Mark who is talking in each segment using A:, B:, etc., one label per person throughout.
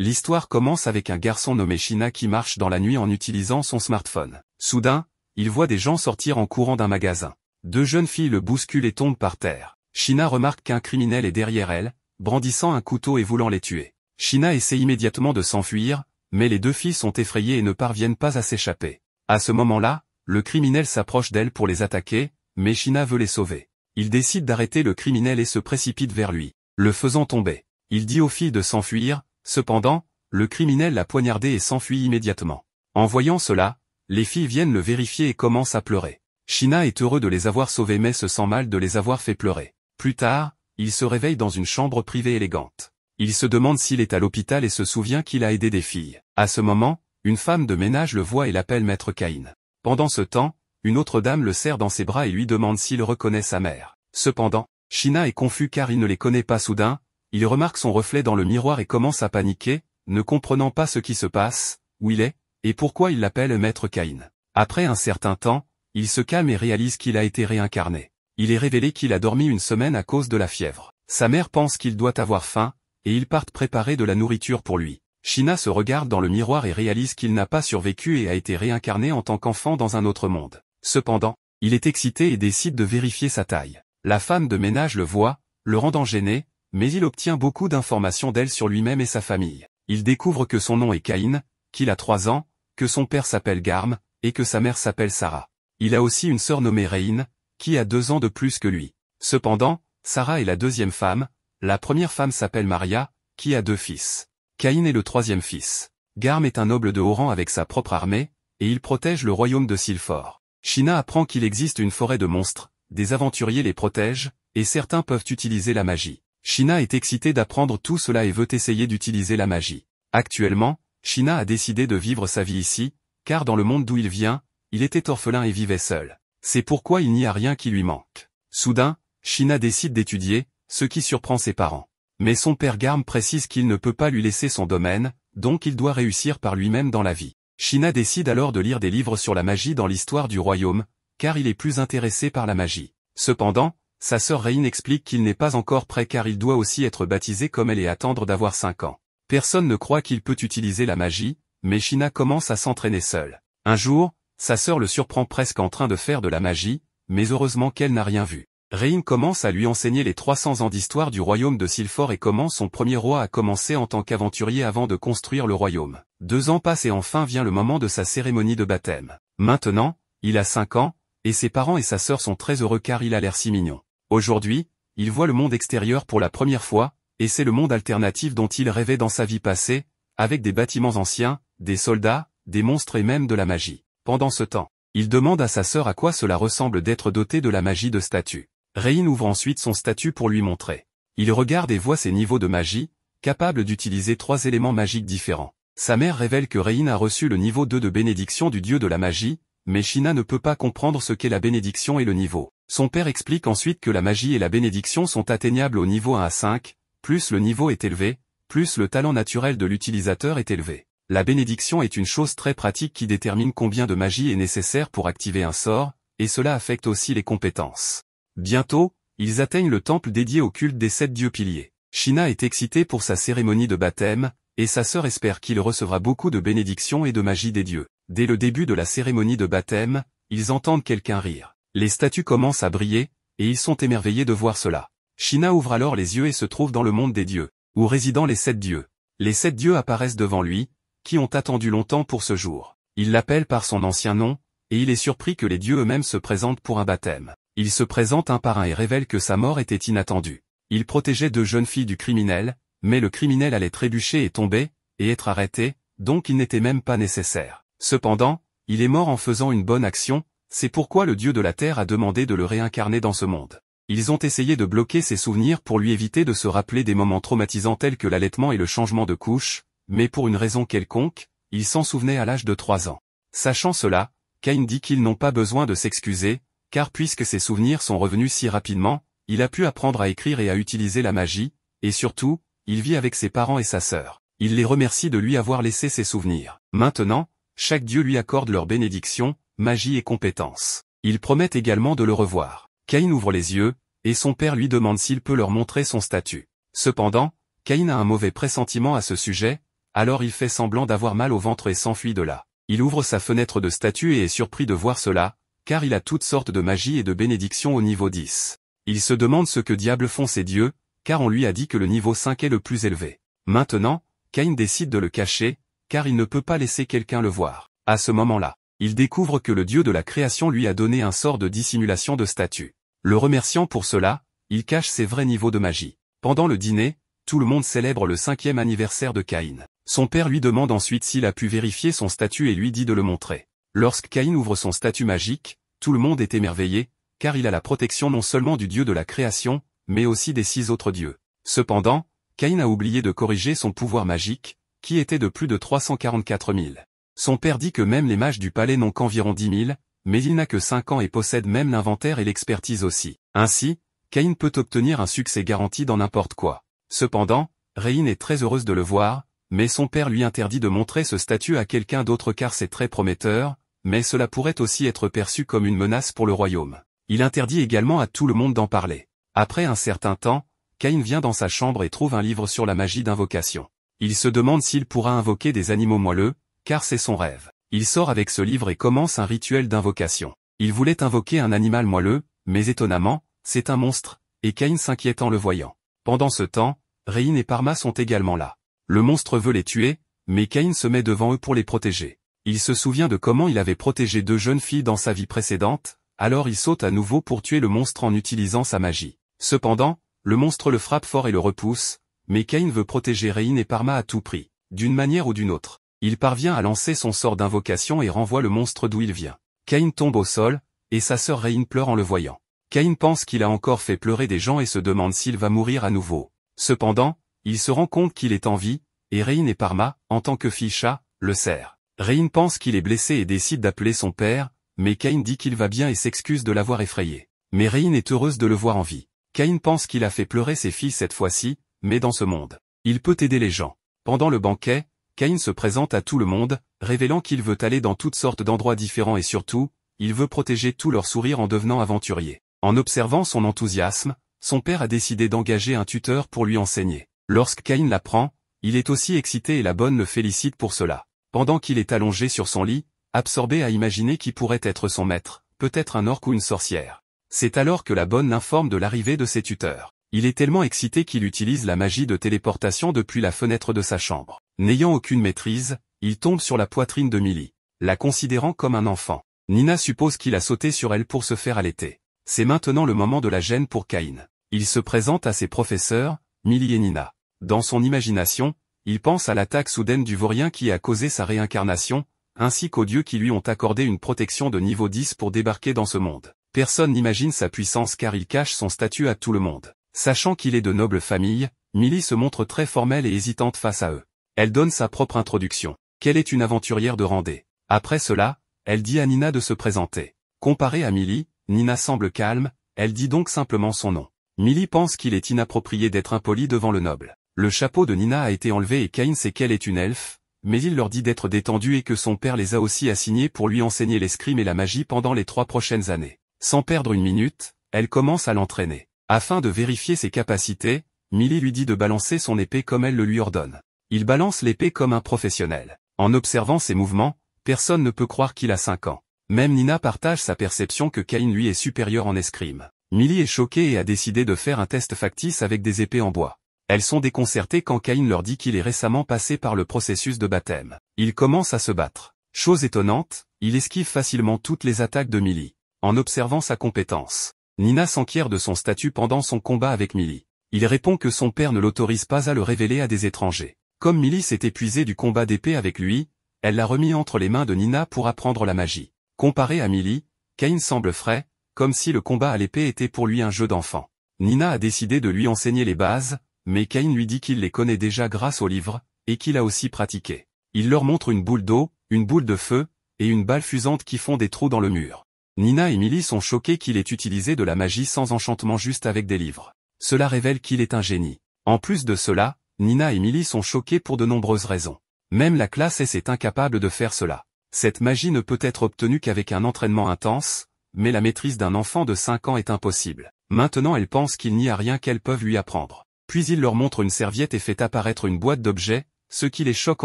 A: L'histoire commence avec un garçon nommé Shina qui marche dans la nuit en utilisant son smartphone. Soudain, il voit des gens sortir en courant d'un magasin. Deux jeunes filles le bousculent et tombent par terre. Shina remarque qu'un criminel est derrière elle, brandissant un couteau et voulant les tuer. Shina essaie immédiatement de s'enfuir, mais les deux filles sont effrayées et ne parviennent pas à s'échapper. À ce moment-là, le criminel s'approche d'elles pour les attaquer, mais Shina veut les sauver. Il décide d'arrêter le criminel et se précipite vers lui, le faisant tomber. Il dit aux filles de s'enfuir, Cependant, le criminel l'a poignardé et s'enfuit immédiatement. En voyant cela, les filles viennent le vérifier et commencent à pleurer. Shina est heureux de les avoir sauvés mais se sent mal de les avoir fait pleurer. Plus tard, il se réveille dans une chambre privée élégante. Il se demande s'il est à l'hôpital et se souvient qu'il a aidé des filles. À ce moment, une femme de ménage le voit et l'appelle Maître Caïn. Pendant ce temps, une autre dame le serre dans ses bras et lui demande s'il reconnaît sa mère. Cependant, Shina est confus car il ne les connaît pas soudain, il remarque son reflet dans le miroir et commence à paniquer, ne comprenant pas ce qui se passe, où il est, et pourquoi il l'appelle Maître Caïn. Après un certain temps, il se calme et réalise qu'il a été réincarné. Il est révélé qu'il a dormi une semaine à cause de la fièvre. Sa mère pense qu'il doit avoir faim, et ils partent préparer de la nourriture pour lui. Shina se regarde dans le miroir et réalise qu'il n'a pas survécu et a été réincarné en tant qu'enfant dans un autre monde. Cependant, il est excité et décide de vérifier sa taille. La femme de ménage le voit, le rendant gêné, mais il obtient beaucoup d'informations d'elle sur lui-même et sa famille. Il découvre que son nom est Caïn, qu'il a trois ans, que son père s'appelle Garm, et que sa mère s'appelle Sarah. Il a aussi une sœur nommée Reine, qui a deux ans de plus que lui. Cependant, Sarah est la deuxième femme, la première femme s'appelle Maria, qui a deux fils. Caïn est le troisième fils. Garm est un noble de haut rang avec sa propre armée, et il protège le royaume de Silfor. China apprend qu'il existe une forêt de monstres, des aventuriers les protègent, et certains peuvent utiliser la magie. China est excité d'apprendre tout cela et veut essayer d'utiliser la magie. Actuellement, China a décidé de vivre sa vie ici, car dans le monde d'où il vient, il était orphelin et vivait seul. C'est pourquoi il n'y a rien qui lui manque. Soudain, China décide d'étudier, ce qui surprend ses parents. Mais son père Garm précise qu'il ne peut pas lui laisser son domaine, donc il doit réussir par lui-même dans la vie. China décide alors de lire des livres sur la magie dans l'histoire du royaume, car il est plus intéressé par la magie. Cependant, sa sœur Rain explique qu'il n'est pas encore prêt car il doit aussi être baptisé comme elle et attendre d'avoir 5 ans. Personne ne croit qu'il peut utiliser la magie, mais Shina commence à s'entraîner seule. Un jour, sa sœur le surprend presque en train de faire de la magie, mais heureusement qu'elle n'a rien vu. Rain commence à lui enseigner les 300 ans d'histoire du royaume de Silfort et comment son premier roi a commencé en tant qu'aventurier avant de construire le royaume. Deux ans passent et enfin vient le moment de sa cérémonie de baptême. Maintenant, il a 5 ans, et ses parents et sa sœur sont très heureux car il a l'air si mignon. Aujourd'hui, il voit le monde extérieur pour la première fois, et c'est le monde alternatif dont il rêvait dans sa vie passée, avec des bâtiments anciens, des soldats, des monstres et même de la magie. Pendant ce temps, il demande à sa sœur à quoi cela ressemble d'être doté de la magie de statue. Rain ouvre ensuite son statut pour lui montrer. Il regarde et voit ses niveaux de magie, capables d'utiliser trois éléments magiques différents. Sa mère révèle que Rain a reçu le niveau 2 de bénédiction du dieu de la magie, mais Shina ne peut pas comprendre ce qu'est la bénédiction et le niveau. Son père explique ensuite que la magie et la bénédiction sont atteignables au niveau 1 à 5, plus le niveau est élevé, plus le talent naturel de l'utilisateur est élevé. La bénédiction est une chose très pratique qui détermine combien de magie est nécessaire pour activer un sort, et cela affecte aussi les compétences. Bientôt, ils atteignent le temple dédié au culte des sept dieux piliers. Shina est excitée pour sa cérémonie de baptême, et sa sœur espère qu'il recevra beaucoup de bénédictions et de magie des dieux. Dès le début de la cérémonie de baptême, ils entendent quelqu'un rire. Les statues commencent à briller, et ils sont émerveillés de voir cela. Shina ouvre alors les yeux et se trouve dans le monde des dieux, où résident les sept dieux. Les sept dieux apparaissent devant lui, qui ont attendu longtemps pour ce jour. Il l'appelle par son ancien nom, et il est surpris que les dieux eux-mêmes se présentent pour un baptême. Il se présente un par un et révèle que sa mort était inattendue. Il protégeait deux jeunes filles du criminel, mais le criminel allait trébucher et tomber, et être arrêté, donc il n'était même pas nécessaire. Cependant, il est mort en faisant une bonne action, c'est pourquoi le dieu de la terre a demandé de le réincarner dans ce monde. Ils ont essayé de bloquer ses souvenirs pour lui éviter de se rappeler des moments traumatisants tels que l'allaitement et le changement de couche, mais pour une raison quelconque, il s'en souvenait à l'âge de trois ans. Sachant cela, Cain dit qu'ils n'ont pas besoin de s'excuser, car puisque ses souvenirs sont revenus si rapidement, il a pu apprendre à écrire et à utiliser la magie, et surtout, il vit avec ses parents et sa sœur. Il les remercie de lui avoir laissé ses souvenirs. Maintenant, chaque dieu lui accorde leur bénédiction, magie et compétence. Ils promettent également de le revoir. Caïn ouvre les yeux, et son père lui demande s'il peut leur montrer son statut. Cependant, Caïn a un mauvais pressentiment à ce sujet, alors il fait semblant d'avoir mal au ventre et s'enfuit de là. Il ouvre sa fenêtre de statue et est surpris de voir cela, car il a toutes sortes de magie et de bénédictions au niveau 10. Il se demande ce que diable font ces dieux, car on lui a dit que le niveau 5 est le plus élevé. Maintenant, Cain décide de le cacher, car il ne peut pas laisser quelqu'un le voir. À ce moment-là, il découvre que le dieu de la création lui a donné un sort de dissimulation de statut. Le remerciant pour cela, il cache ses vrais niveaux de magie. Pendant le dîner, tout le monde célèbre le cinquième anniversaire de Caïn. Son père lui demande ensuite s'il a pu vérifier son statut et lui dit de le montrer. Lorsque Caïn ouvre son statut magique, tout le monde est émerveillé, car il a la protection non seulement du dieu de la création, mais aussi des six autres dieux. Cependant, Caïn a oublié de corriger son pouvoir magique, qui était de plus de 344 000. Son père dit que même les mages du palais n'ont qu'environ 10 000, mais il n'a que 5 ans et possède même l'inventaire et l'expertise aussi. Ainsi, Cain peut obtenir un succès garanti dans n'importe quoi. Cependant, Rain est très heureuse de le voir, mais son père lui interdit de montrer ce statut à quelqu'un d'autre car c'est très prometteur, mais cela pourrait aussi être perçu comme une menace pour le royaume. Il interdit également à tout le monde d'en parler. Après un certain temps, Cain vient dans sa chambre et trouve un livre sur la magie d'invocation. Il se demande s'il pourra invoquer des animaux moelleux, car c'est son rêve. Il sort avec ce livre et commence un rituel d'invocation. Il voulait invoquer un animal moelleux, mais étonnamment, c'est un monstre, et Cain s'inquiète en le voyant. Pendant ce temps, Rein et Parma sont également là. Le monstre veut les tuer, mais Cain se met devant eux pour les protéger. Il se souvient de comment il avait protégé deux jeunes filles dans sa vie précédente, alors il saute à nouveau pour tuer le monstre en utilisant sa magie. Cependant, le monstre le frappe fort et le repousse, mais Kane veut protéger Reine et Parma à tout prix, d'une manière ou d'une autre. Il parvient à lancer son sort d'invocation et renvoie le monstre d'où il vient. Cain tombe au sol, et sa sœur Reine pleure en le voyant. Kane pense qu'il a encore fait pleurer des gens et se demande s'il va mourir à nouveau. Cependant, il se rend compte qu'il est en vie, et Reine et Parma, en tant que fille chat, le serrent. Reine pense qu'il est blessé et décide d'appeler son père, mais Cain dit qu'il va bien et s'excuse de l'avoir effrayé. Mais Reine est heureuse de le voir en vie. Cain pense qu'il a fait pleurer ses filles cette fois-ci, mais dans ce monde, il peut aider les gens. Pendant le banquet, Cain se présente à tout le monde, révélant qu'il veut aller dans toutes sortes d'endroits différents et surtout, il veut protéger tous leurs sourires en devenant aventurier. En observant son enthousiasme, son père a décidé d'engager un tuteur pour lui enseigner. Lorsque Cain l'apprend, il est aussi excité et la bonne le félicite pour cela. Pendant qu'il est allongé sur son lit, absorbé à imaginer qui pourrait être son maître, peut-être un orque ou une sorcière. C'est alors que la bonne l'informe de l'arrivée de ses tuteurs. Il est tellement excité qu'il utilise la magie de téléportation depuis la fenêtre de sa chambre. N'ayant aucune maîtrise, il tombe sur la poitrine de Millie, la considérant comme un enfant. Nina suppose qu'il a sauté sur elle pour se faire allaiter. C'est maintenant le moment de la gêne pour Cain. Il se présente à ses professeurs, Millie et Nina. Dans son imagination, il pense à l'attaque soudaine du vaurien qui a causé sa réincarnation, ainsi qu'aux dieux qui lui ont accordé une protection de niveau 10 pour débarquer dans ce monde. Personne n'imagine sa puissance car il cache son statut à tout le monde. Sachant qu'il est de noble famille, Millie se montre très formelle et hésitante face à eux. Elle donne sa propre introduction. Qu'elle est une aventurière de rendez. Après cela, elle dit à Nina de se présenter. Comparée à Millie, Nina semble calme, elle dit donc simplement son nom. Millie pense qu'il est inapproprié d'être impoli devant le noble. Le chapeau de Nina a été enlevé et Cain sait qu'elle est une elfe, mais il leur dit d'être détendu et que son père les a aussi assignés pour lui enseigner l'escrime et la magie pendant les trois prochaines années. Sans perdre une minute, elle commence à l'entraîner. Afin de vérifier ses capacités, Millie lui dit de balancer son épée comme elle le lui ordonne. Il balance l'épée comme un professionnel. En observant ses mouvements, personne ne peut croire qu'il a 5 ans. Même Nina partage sa perception que Cain lui est supérieur en escrime. Millie est choquée et a décidé de faire un test factice avec des épées en bois. Elles sont déconcertées quand Cain leur dit qu'il est récemment passé par le processus de baptême. Il commence à se battre. Chose étonnante, il esquive facilement toutes les attaques de Millie. En observant sa compétence, Nina s'enquiert de son statut pendant son combat avec Millie. Il répond que son père ne l'autorise pas à le révéler à des étrangers. Comme Millie s'est épuisée du combat d'épée avec lui, elle l'a remis entre les mains de Nina pour apprendre la magie. Comparé à Millie, Kane semble frais, comme si le combat à l'épée était pour lui un jeu d'enfant. Nina a décidé de lui enseigner les bases, mais Kane lui dit qu'il les connaît déjà grâce au livre, et qu'il a aussi pratiqué. Il leur montre une boule d'eau, une boule de feu, et une balle fusante qui font des trous dans le mur. Nina et Millie sont choquées qu'il ait utilisé de la magie sans enchantement juste avec des livres. Cela révèle qu'il est un génie. En plus de cela, Nina et Millie sont choquées pour de nombreuses raisons. Même la classe S est incapable de faire cela. Cette magie ne peut être obtenue qu'avec un entraînement intense, mais la maîtrise d'un enfant de 5 ans est impossible. Maintenant elle pense qu'il n'y a rien qu'elles peuvent lui apprendre. Puis il leur montre une serviette et fait apparaître une boîte d'objets, ce qui les choque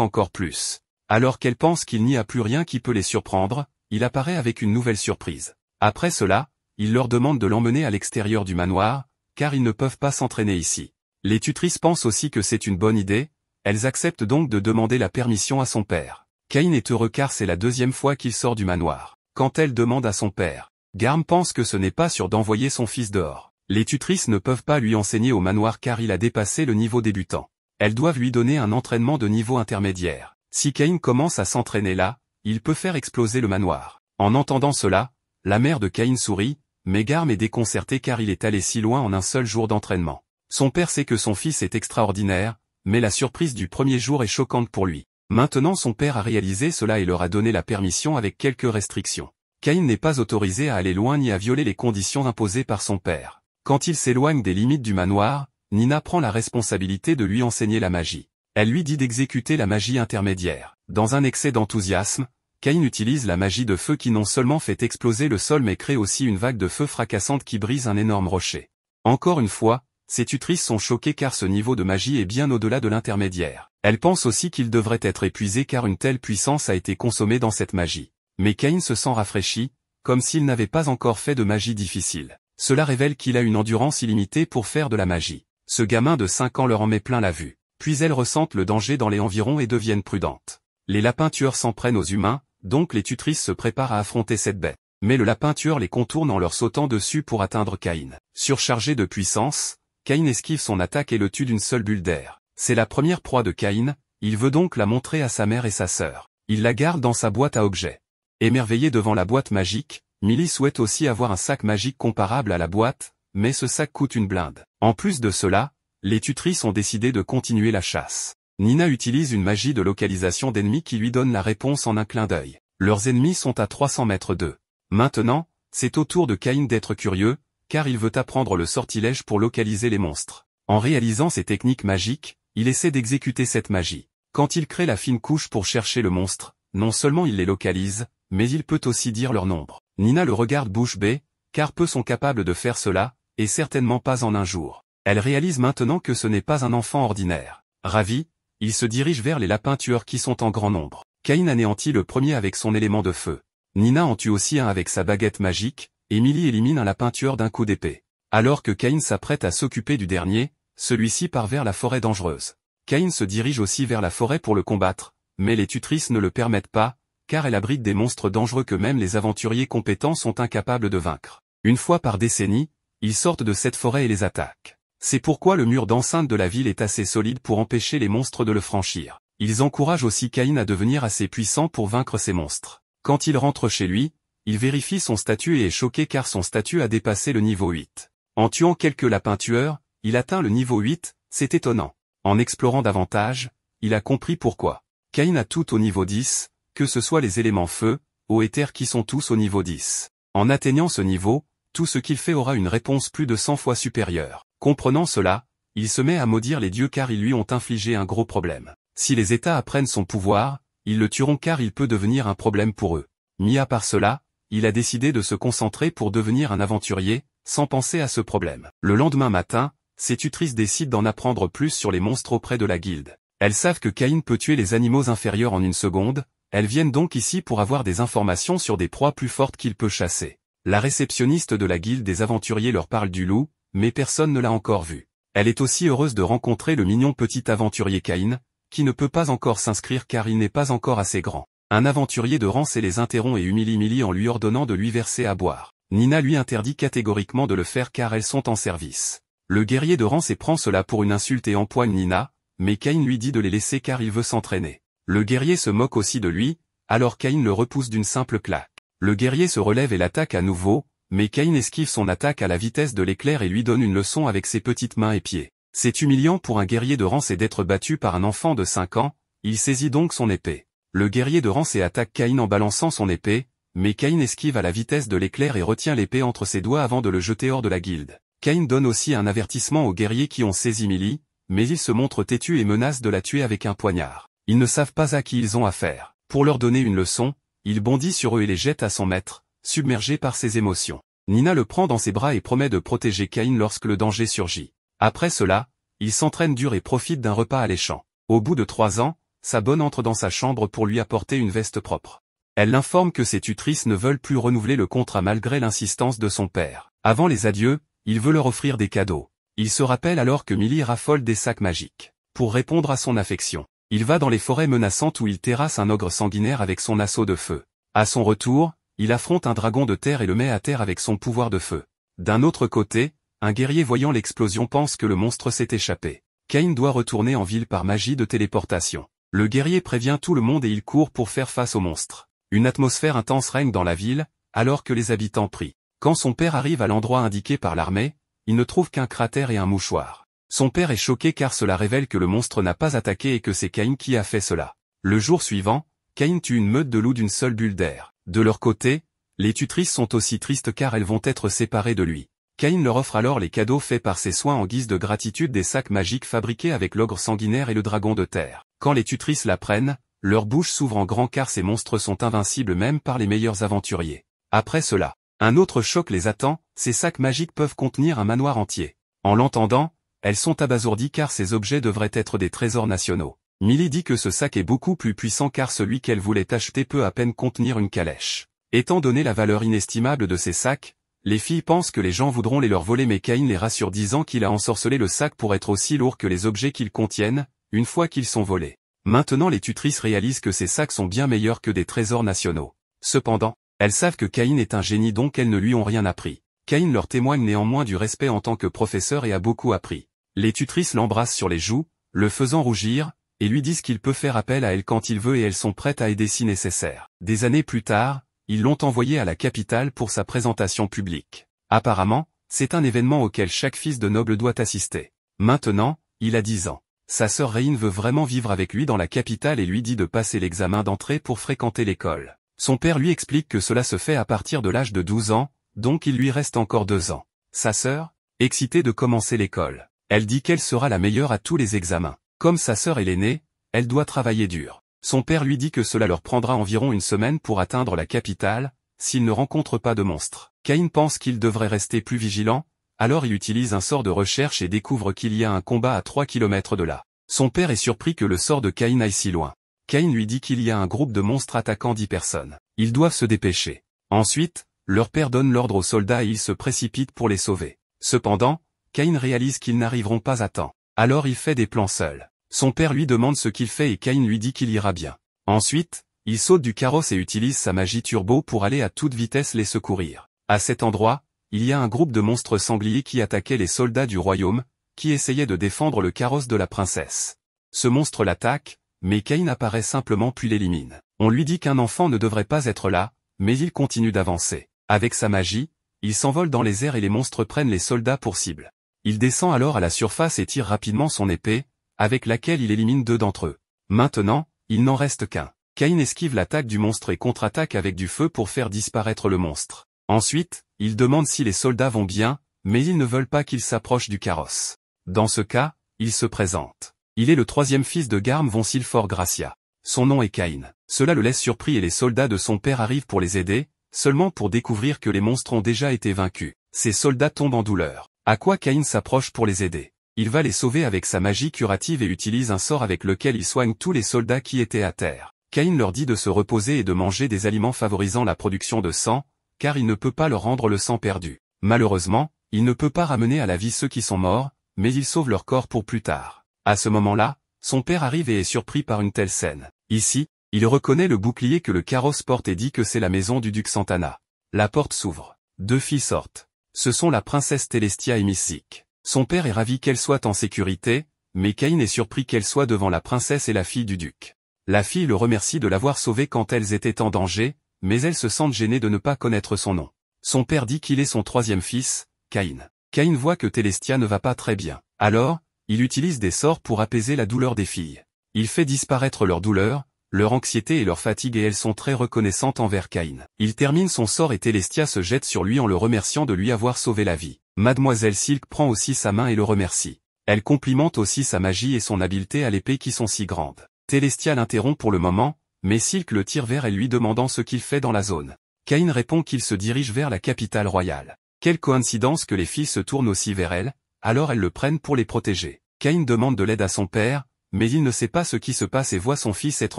A: encore plus. Alors qu'elles pensent qu'il n'y a plus rien qui peut les surprendre, il apparaît avec une nouvelle surprise. Après cela, il leur demande de l'emmener à l'extérieur du manoir, car ils ne peuvent pas s'entraîner ici. Les tutrices pensent aussi que c'est une bonne idée, elles acceptent donc de demander la permission à son père. Cain est heureux car c'est la deuxième fois qu'il sort du manoir. Quand elle demande à son père, Garm pense que ce n'est pas sûr d'envoyer son fils dehors. Les tutrices ne peuvent pas lui enseigner au manoir car il a dépassé le niveau débutant. Elles doivent lui donner un entraînement de niveau intermédiaire. Si Cain commence à s'entraîner là, il peut faire exploser le manoir. En entendant cela, la mère de Caïn sourit, mais Garm est déconcerté car il est allé si loin en un seul jour d'entraînement. Son père sait que son fils est extraordinaire, mais la surprise du premier jour est choquante pour lui. Maintenant son père a réalisé cela et leur a donné la permission avec quelques restrictions. Cain n'est pas autorisé à aller loin ni à violer les conditions imposées par son père. Quand il s'éloigne des limites du manoir, Nina prend la responsabilité de lui enseigner la magie. Elle lui dit d'exécuter la magie intermédiaire. Dans un excès d'enthousiasme, Cain utilise la magie de feu qui non seulement fait exploser le sol mais crée aussi une vague de feu fracassante qui brise un énorme rocher. Encore une fois, ses tutrices sont choquées car ce niveau de magie est bien au-delà de l'intermédiaire. Elles pensent aussi qu'il devrait être épuisé car une telle puissance a été consommée dans cette magie. Mais Cain se sent rafraîchi, comme s'il n'avait pas encore fait de magie difficile. Cela révèle qu'il a une endurance illimitée pour faire de la magie. Ce gamin de 5 ans leur en met plein la vue. Puis elles ressentent le danger dans les environs et deviennent prudentes. Les lapins tueurs s'en prennent aux humains, donc les tutrices se préparent à affronter cette bête. Mais le lapin tueur les contourne en leur sautant dessus pour atteindre Cain. Surchargé de puissance, Cain esquive son attaque et le tue d'une seule bulle d'air. C'est la première proie de Cain, il veut donc la montrer à sa mère et sa sœur. Il la garde dans sa boîte à objets. Émerveillée devant la boîte magique, Millie souhaite aussi avoir un sac magique comparable à la boîte, mais ce sac coûte une blinde. En plus de cela, les tutrices ont décidé de continuer la chasse. Nina utilise une magie de localisation d'ennemis qui lui donne la réponse en un clin d'œil. Leurs ennemis sont à 300 mètres d'eux. Maintenant, c'est au tour de Cain d'être curieux, car il veut apprendre le sortilège pour localiser les monstres. En réalisant ces techniques magiques, il essaie d'exécuter cette magie. Quand il crée la fine couche pour chercher le monstre, non seulement il les localise, mais il peut aussi dire leur nombre. Nina le regarde bouche bée, car peu sont capables de faire cela, et certainement pas en un jour. Elle réalise maintenant que ce n'est pas un enfant ordinaire. Ravi, il se dirige vers les lapins tueurs qui sont en grand nombre. Cain anéantit le premier avec son élément de feu. Nina en tue aussi un avec sa baguette magique, Emily élimine un lapin tueur d'un coup d'épée. Alors que Cain s'apprête à s'occuper du dernier, celui-ci part vers la forêt dangereuse. Cain se dirige aussi vers la forêt pour le combattre, mais les tutrices ne le permettent pas, car elle abrite des monstres dangereux que même les aventuriers compétents sont incapables de vaincre. Une fois par décennie, ils sortent de cette forêt et les attaquent. C'est pourquoi le mur d'enceinte de la ville est assez solide pour empêcher les monstres de le franchir. Ils encouragent aussi Caïn à devenir assez puissant pour vaincre ces monstres. Quand il rentre chez lui, il vérifie son statut et est choqué car son statut a dépassé le niveau 8. En tuant quelques lapins tueurs, il atteint le niveau 8, c'est étonnant. En explorant davantage, il a compris pourquoi. Caïn a tout au niveau 10, que ce soit les éléments feu, eau et terre qui sont tous au niveau 10. En atteignant ce niveau, tout ce qu'il fait aura une réponse plus de 100 fois supérieure. Comprenant cela, il se met à maudire les dieux car ils lui ont infligé un gros problème. Si les États apprennent son pouvoir, ils le tueront car il peut devenir un problème pour eux. Mis à part cela, il a décidé de se concentrer pour devenir un aventurier, sans penser à ce problème. Le lendemain matin, ses tutrices décident d'en apprendre plus sur les monstres auprès de la guilde. Elles savent que Caïn peut tuer les animaux inférieurs en une seconde, elles viennent donc ici pour avoir des informations sur des proies plus fortes qu'il peut chasser. La réceptionniste de la guilde des aventuriers leur parle du loup, mais personne ne l'a encore vue. Elle est aussi heureuse de rencontrer le mignon petit aventurier Caïn, qui ne peut pas encore s'inscrire car il n'est pas encore assez grand. Un aventurier de rance et les interrompt et humilie Millie en lui ordonnant de lui verser à boire. Nina lui interdit catégoriquement de le faire car elles sont en service. Le guerrier de rance et prend cela pour une insulte et empoigne Nina, mais Cain lui dit de les laisser car il veut s'entraîner. Le guerrier se moque aussi de lui, alors Cain le repousse d'une simple claque. Le guerrier se relève et l'attaque à nouveau, mais esquive son attaque à la vitesse de l'éclair et lui donne une leçon avec ses petites mains et pieds. C'est humiliant pour un guerrier de Rance et d'être battu par un enfant de 5 ans, il saisit donc son épée. Le guerrier de Rance attaque Cain en balançant son épée, mais Cain esquive à la vitesse de l'éclair et retient l'épée entre ses doigts avant de le jeter hors de la guilde. Cain donne aussi un avertissement aux guerriers qui ont saisi Millie, mais ils se montrent têtus et menacent de la tuer avec un poignard. Ils ne savent pas à qui ils ont affaire. Pour leur donner une leçon, il bondit sur eux et les jette à son maître, submergé par ses émotions. Nina le prend dans ses bras et promet de protéger Cain lorsque le danger surgit. Après cela, il s'entraîne dur et profite d'un repas alléchant. Au bout de trois ans, sa bonne entre dans sa chambre pour lui apporter une veste propre. Elle l'informe que ses tutrices ne veulent plus renouveler le contrat malgré l'insistance de son père. Avant les adieux, il veut leur offrir des cadeaux. Il se rappelle alors que Millie raffole des sacs magiques. Pour répondre à son affection, il va dans les forêts menaçantes où il terrasse un ogre sanguinaire avec son assaut de feu. À son retour, il affronte un dragon de terre et le met à terre avec son pouvoir de feu. D'un autre côté, un guerrier voyant l'explosion pense que le monstre s'est échappé. Cain doit retourner en ville par magie de téléportation. Le guerrier prévient tout le monde et il court pour faire face au monstre. Une atmosphère intense règne dans la ville, alors que les habitants prient. Quand son père arrive à l'endroit indiqué par l'armée, il ne trouve qu'un cratère et un mouchoir. Son père est choqué car cela révèle que le monstre n'a pas attaqué et que c'est Cain qui a fait cela. Le jour suivant, Cain tue une meute de loups d'une seule bulle d'air. De leur côté, les tutrices sont aussi tristes car elles vont être séparées de lui. Caïn leur offre alors les cadeaux faits par ses soins en guise de gratitude des sacs magiques fabriqués avec l'ogre sanguinaire et le dragon de terre. Quand les tutrices la prennent, leur bouche s'ouvre en grand car ces monstres sont invincibles même par les meilleurs aventuriers. Après cela, un autre choc les attend, ces sacs magiques peuvent contenir un manoir entier. En l'entendant, elles sont abasourdies car ces objets devraient être des trésors nationaux. Millie dit que ce sac est beaucoup plus puissant car celui qu'elle voulait acheter peut à peine contenir une calèche. Étant donné la valeur inestimable de ces sacs, les filles pensent que les gens voudront les leur voler mais Cain les rassure disant qu'il a ensorcelé le sac pour être aussi lourd que les objets qu'ils contiennent, une fois qu'ils sont volés. Maintenant les tutrices réalisent que ces sacs sont bien meilleurs que des trésors nationaux. Cependant, elles savent que Cain est un génie donc elles ne lui ont rien appris. Cain leur témoigne néanmoins du respect en tant que professeur et a beaucoup appris. Les tutrices l'embrassent sur les joues, le faisant rougir, et lui disent qu'il peut faire appel à elle quand il veut et elles sont prêtes à aider si nécessaire. Des années plus tard, ils l'ont envoyé à la capitale pour sa présentation publique. Apparemment, c'est un événement auquel chaque fils de noble doit assister. Maintenant, il a 10 ans. Sa sœur Reine veut vraiment vivre avec lui dans la capitale et lui dit de passer l'examen d'entrée pour fréquenter l'école. Son père lui explique que cela se fait à partir de l'âge de 12 ans, donc il lui reste encore deux ans. Sa sœur, excitée de commencer l'école, elle dit qu'elle sera la meilleure à tous les examens. Comme sa sœur est l'aînée, elle doit travailler dur. Son père lui dit que cela leur prendra environ une semaine pour atteindre la capitale, s'ils ne rencontrent pas de monstres. Cain pense qu'il devrait rester plus vigilant, alors il utilise un sort de recherche et découvre qu'il y a un combat à 3 km de là. Son père est surpris que le sort de Cain aille si loin. Cain lui dit qu'il y a un groupe de monstres attaquant 10 personnes. Ils doivent se dépêcher. Ensuite, leur père donne l'ordre aux soldats et ils se précipitent pour les sauver. Cependant, Cain réalise qu'ils n'arriveront pas à temps. Alors il fait des plans seul. Son père lui demande ce qu'il fait et Cain lui dit qu'il ira bien. Ensuite, il saute du carrosse et utilise sa magie turbo pour aller à toute vitesse les secourir. À cet endroit, il y a un groupe de monstres sangliers qui attaquaient les soldats du royaume, qui essayaient de défendre le carrosse de la princesse. Ce monstre l'attaque, mais Cain apparaît simplement puis l'élimine. On lui dit qu'un enfant ne devrait pas être là, mais il continue d'avancer. Avec sa magie, il s'envole dans les airs et les monstres prennent les soldats pour cible. Il descend alors à la surface et tire rapidement son épée, avec laquelle il élimine deux d'entre eux. Maintenant, il n'en reste qu'un. Cain esquive l'attaque du monstre et contre-attaque avec du feu pour faire disparaître le monstre. Ensuite, il demande si les soldats vont bien, mais ils ne veulent pas qu'ils s'approchent du carrosse. Dans ce cas, il se présente. Il est le troisième fils de Garm von Silfort Gracia. Son nom est Cain. Cela le laisse surpris et les soldats de son père arrivent pour les aider, seulement pour découvrir que les monstres ont déjà été vaincus. Ces soldats tombent en douleur. À quoi Cain s'approche pour les aider. Il va les sauver avec sa magie curative et utilise un sort avec lequel il soigne tous les soldats qui étaient à terre. Cain leur dit de se reposer et de manger des aliments favorisant la production de sang, car il ne peut pas leur rendre le sang perdu. Malheureusement, il ne peut pas ramener à la vie ceux qui sont morts, mais il sauve leur corps pour plus tard. À ce moment-là, son père arrive et est surpris par une telle scène. Ici, il reconnaît le bouclier que le carrosse porte et dit que c'est la maison du duc Santana. La porte s'ouvre. Deux filles sortent ce sont la princesse Telestia et Mystique. Son père est ravi qu'elle soit en sécurité, mais Caïn est surpris qu'elle soit devant la princesse et la fille du duc. La fille le remercie de l'avoir sauvée quand elles étaient en danger, mais elles se sentent gênées de ne pas connaître son nom. Son père dit qu'il est son troisième fils, Caïn. Caïn voit que Télestia ne va pas très bien. Alors, il utilise des sorts pour apaiser la douleur des filles. Il fait disparaître leur douleur, leur anxiété et leur fatigue et elles sont très reconnaissantes envers Cain. Il termine son sort et Télestia se jette sur lui en le remerciant de lui avoir sauvé la vie. Mademoiselle Silk prend aussi sa main et le remercie. Elle complimente aussi sa magie et son habileté à l'épée qui sont si grandes. Télestia l'interrompt pour le moment, mais Silk le tire vers elle lui demandant ce qu'il fait dans la zone. Cain répond qu'il se dirige vers la capitale royale. Quelle coïncidence que les filles se tournent aussi vers elle, alors elles le prennent pour les protéger. Cain demande de l'aide à son père, mais il ne sait pas ce qui se passe et voit son fils être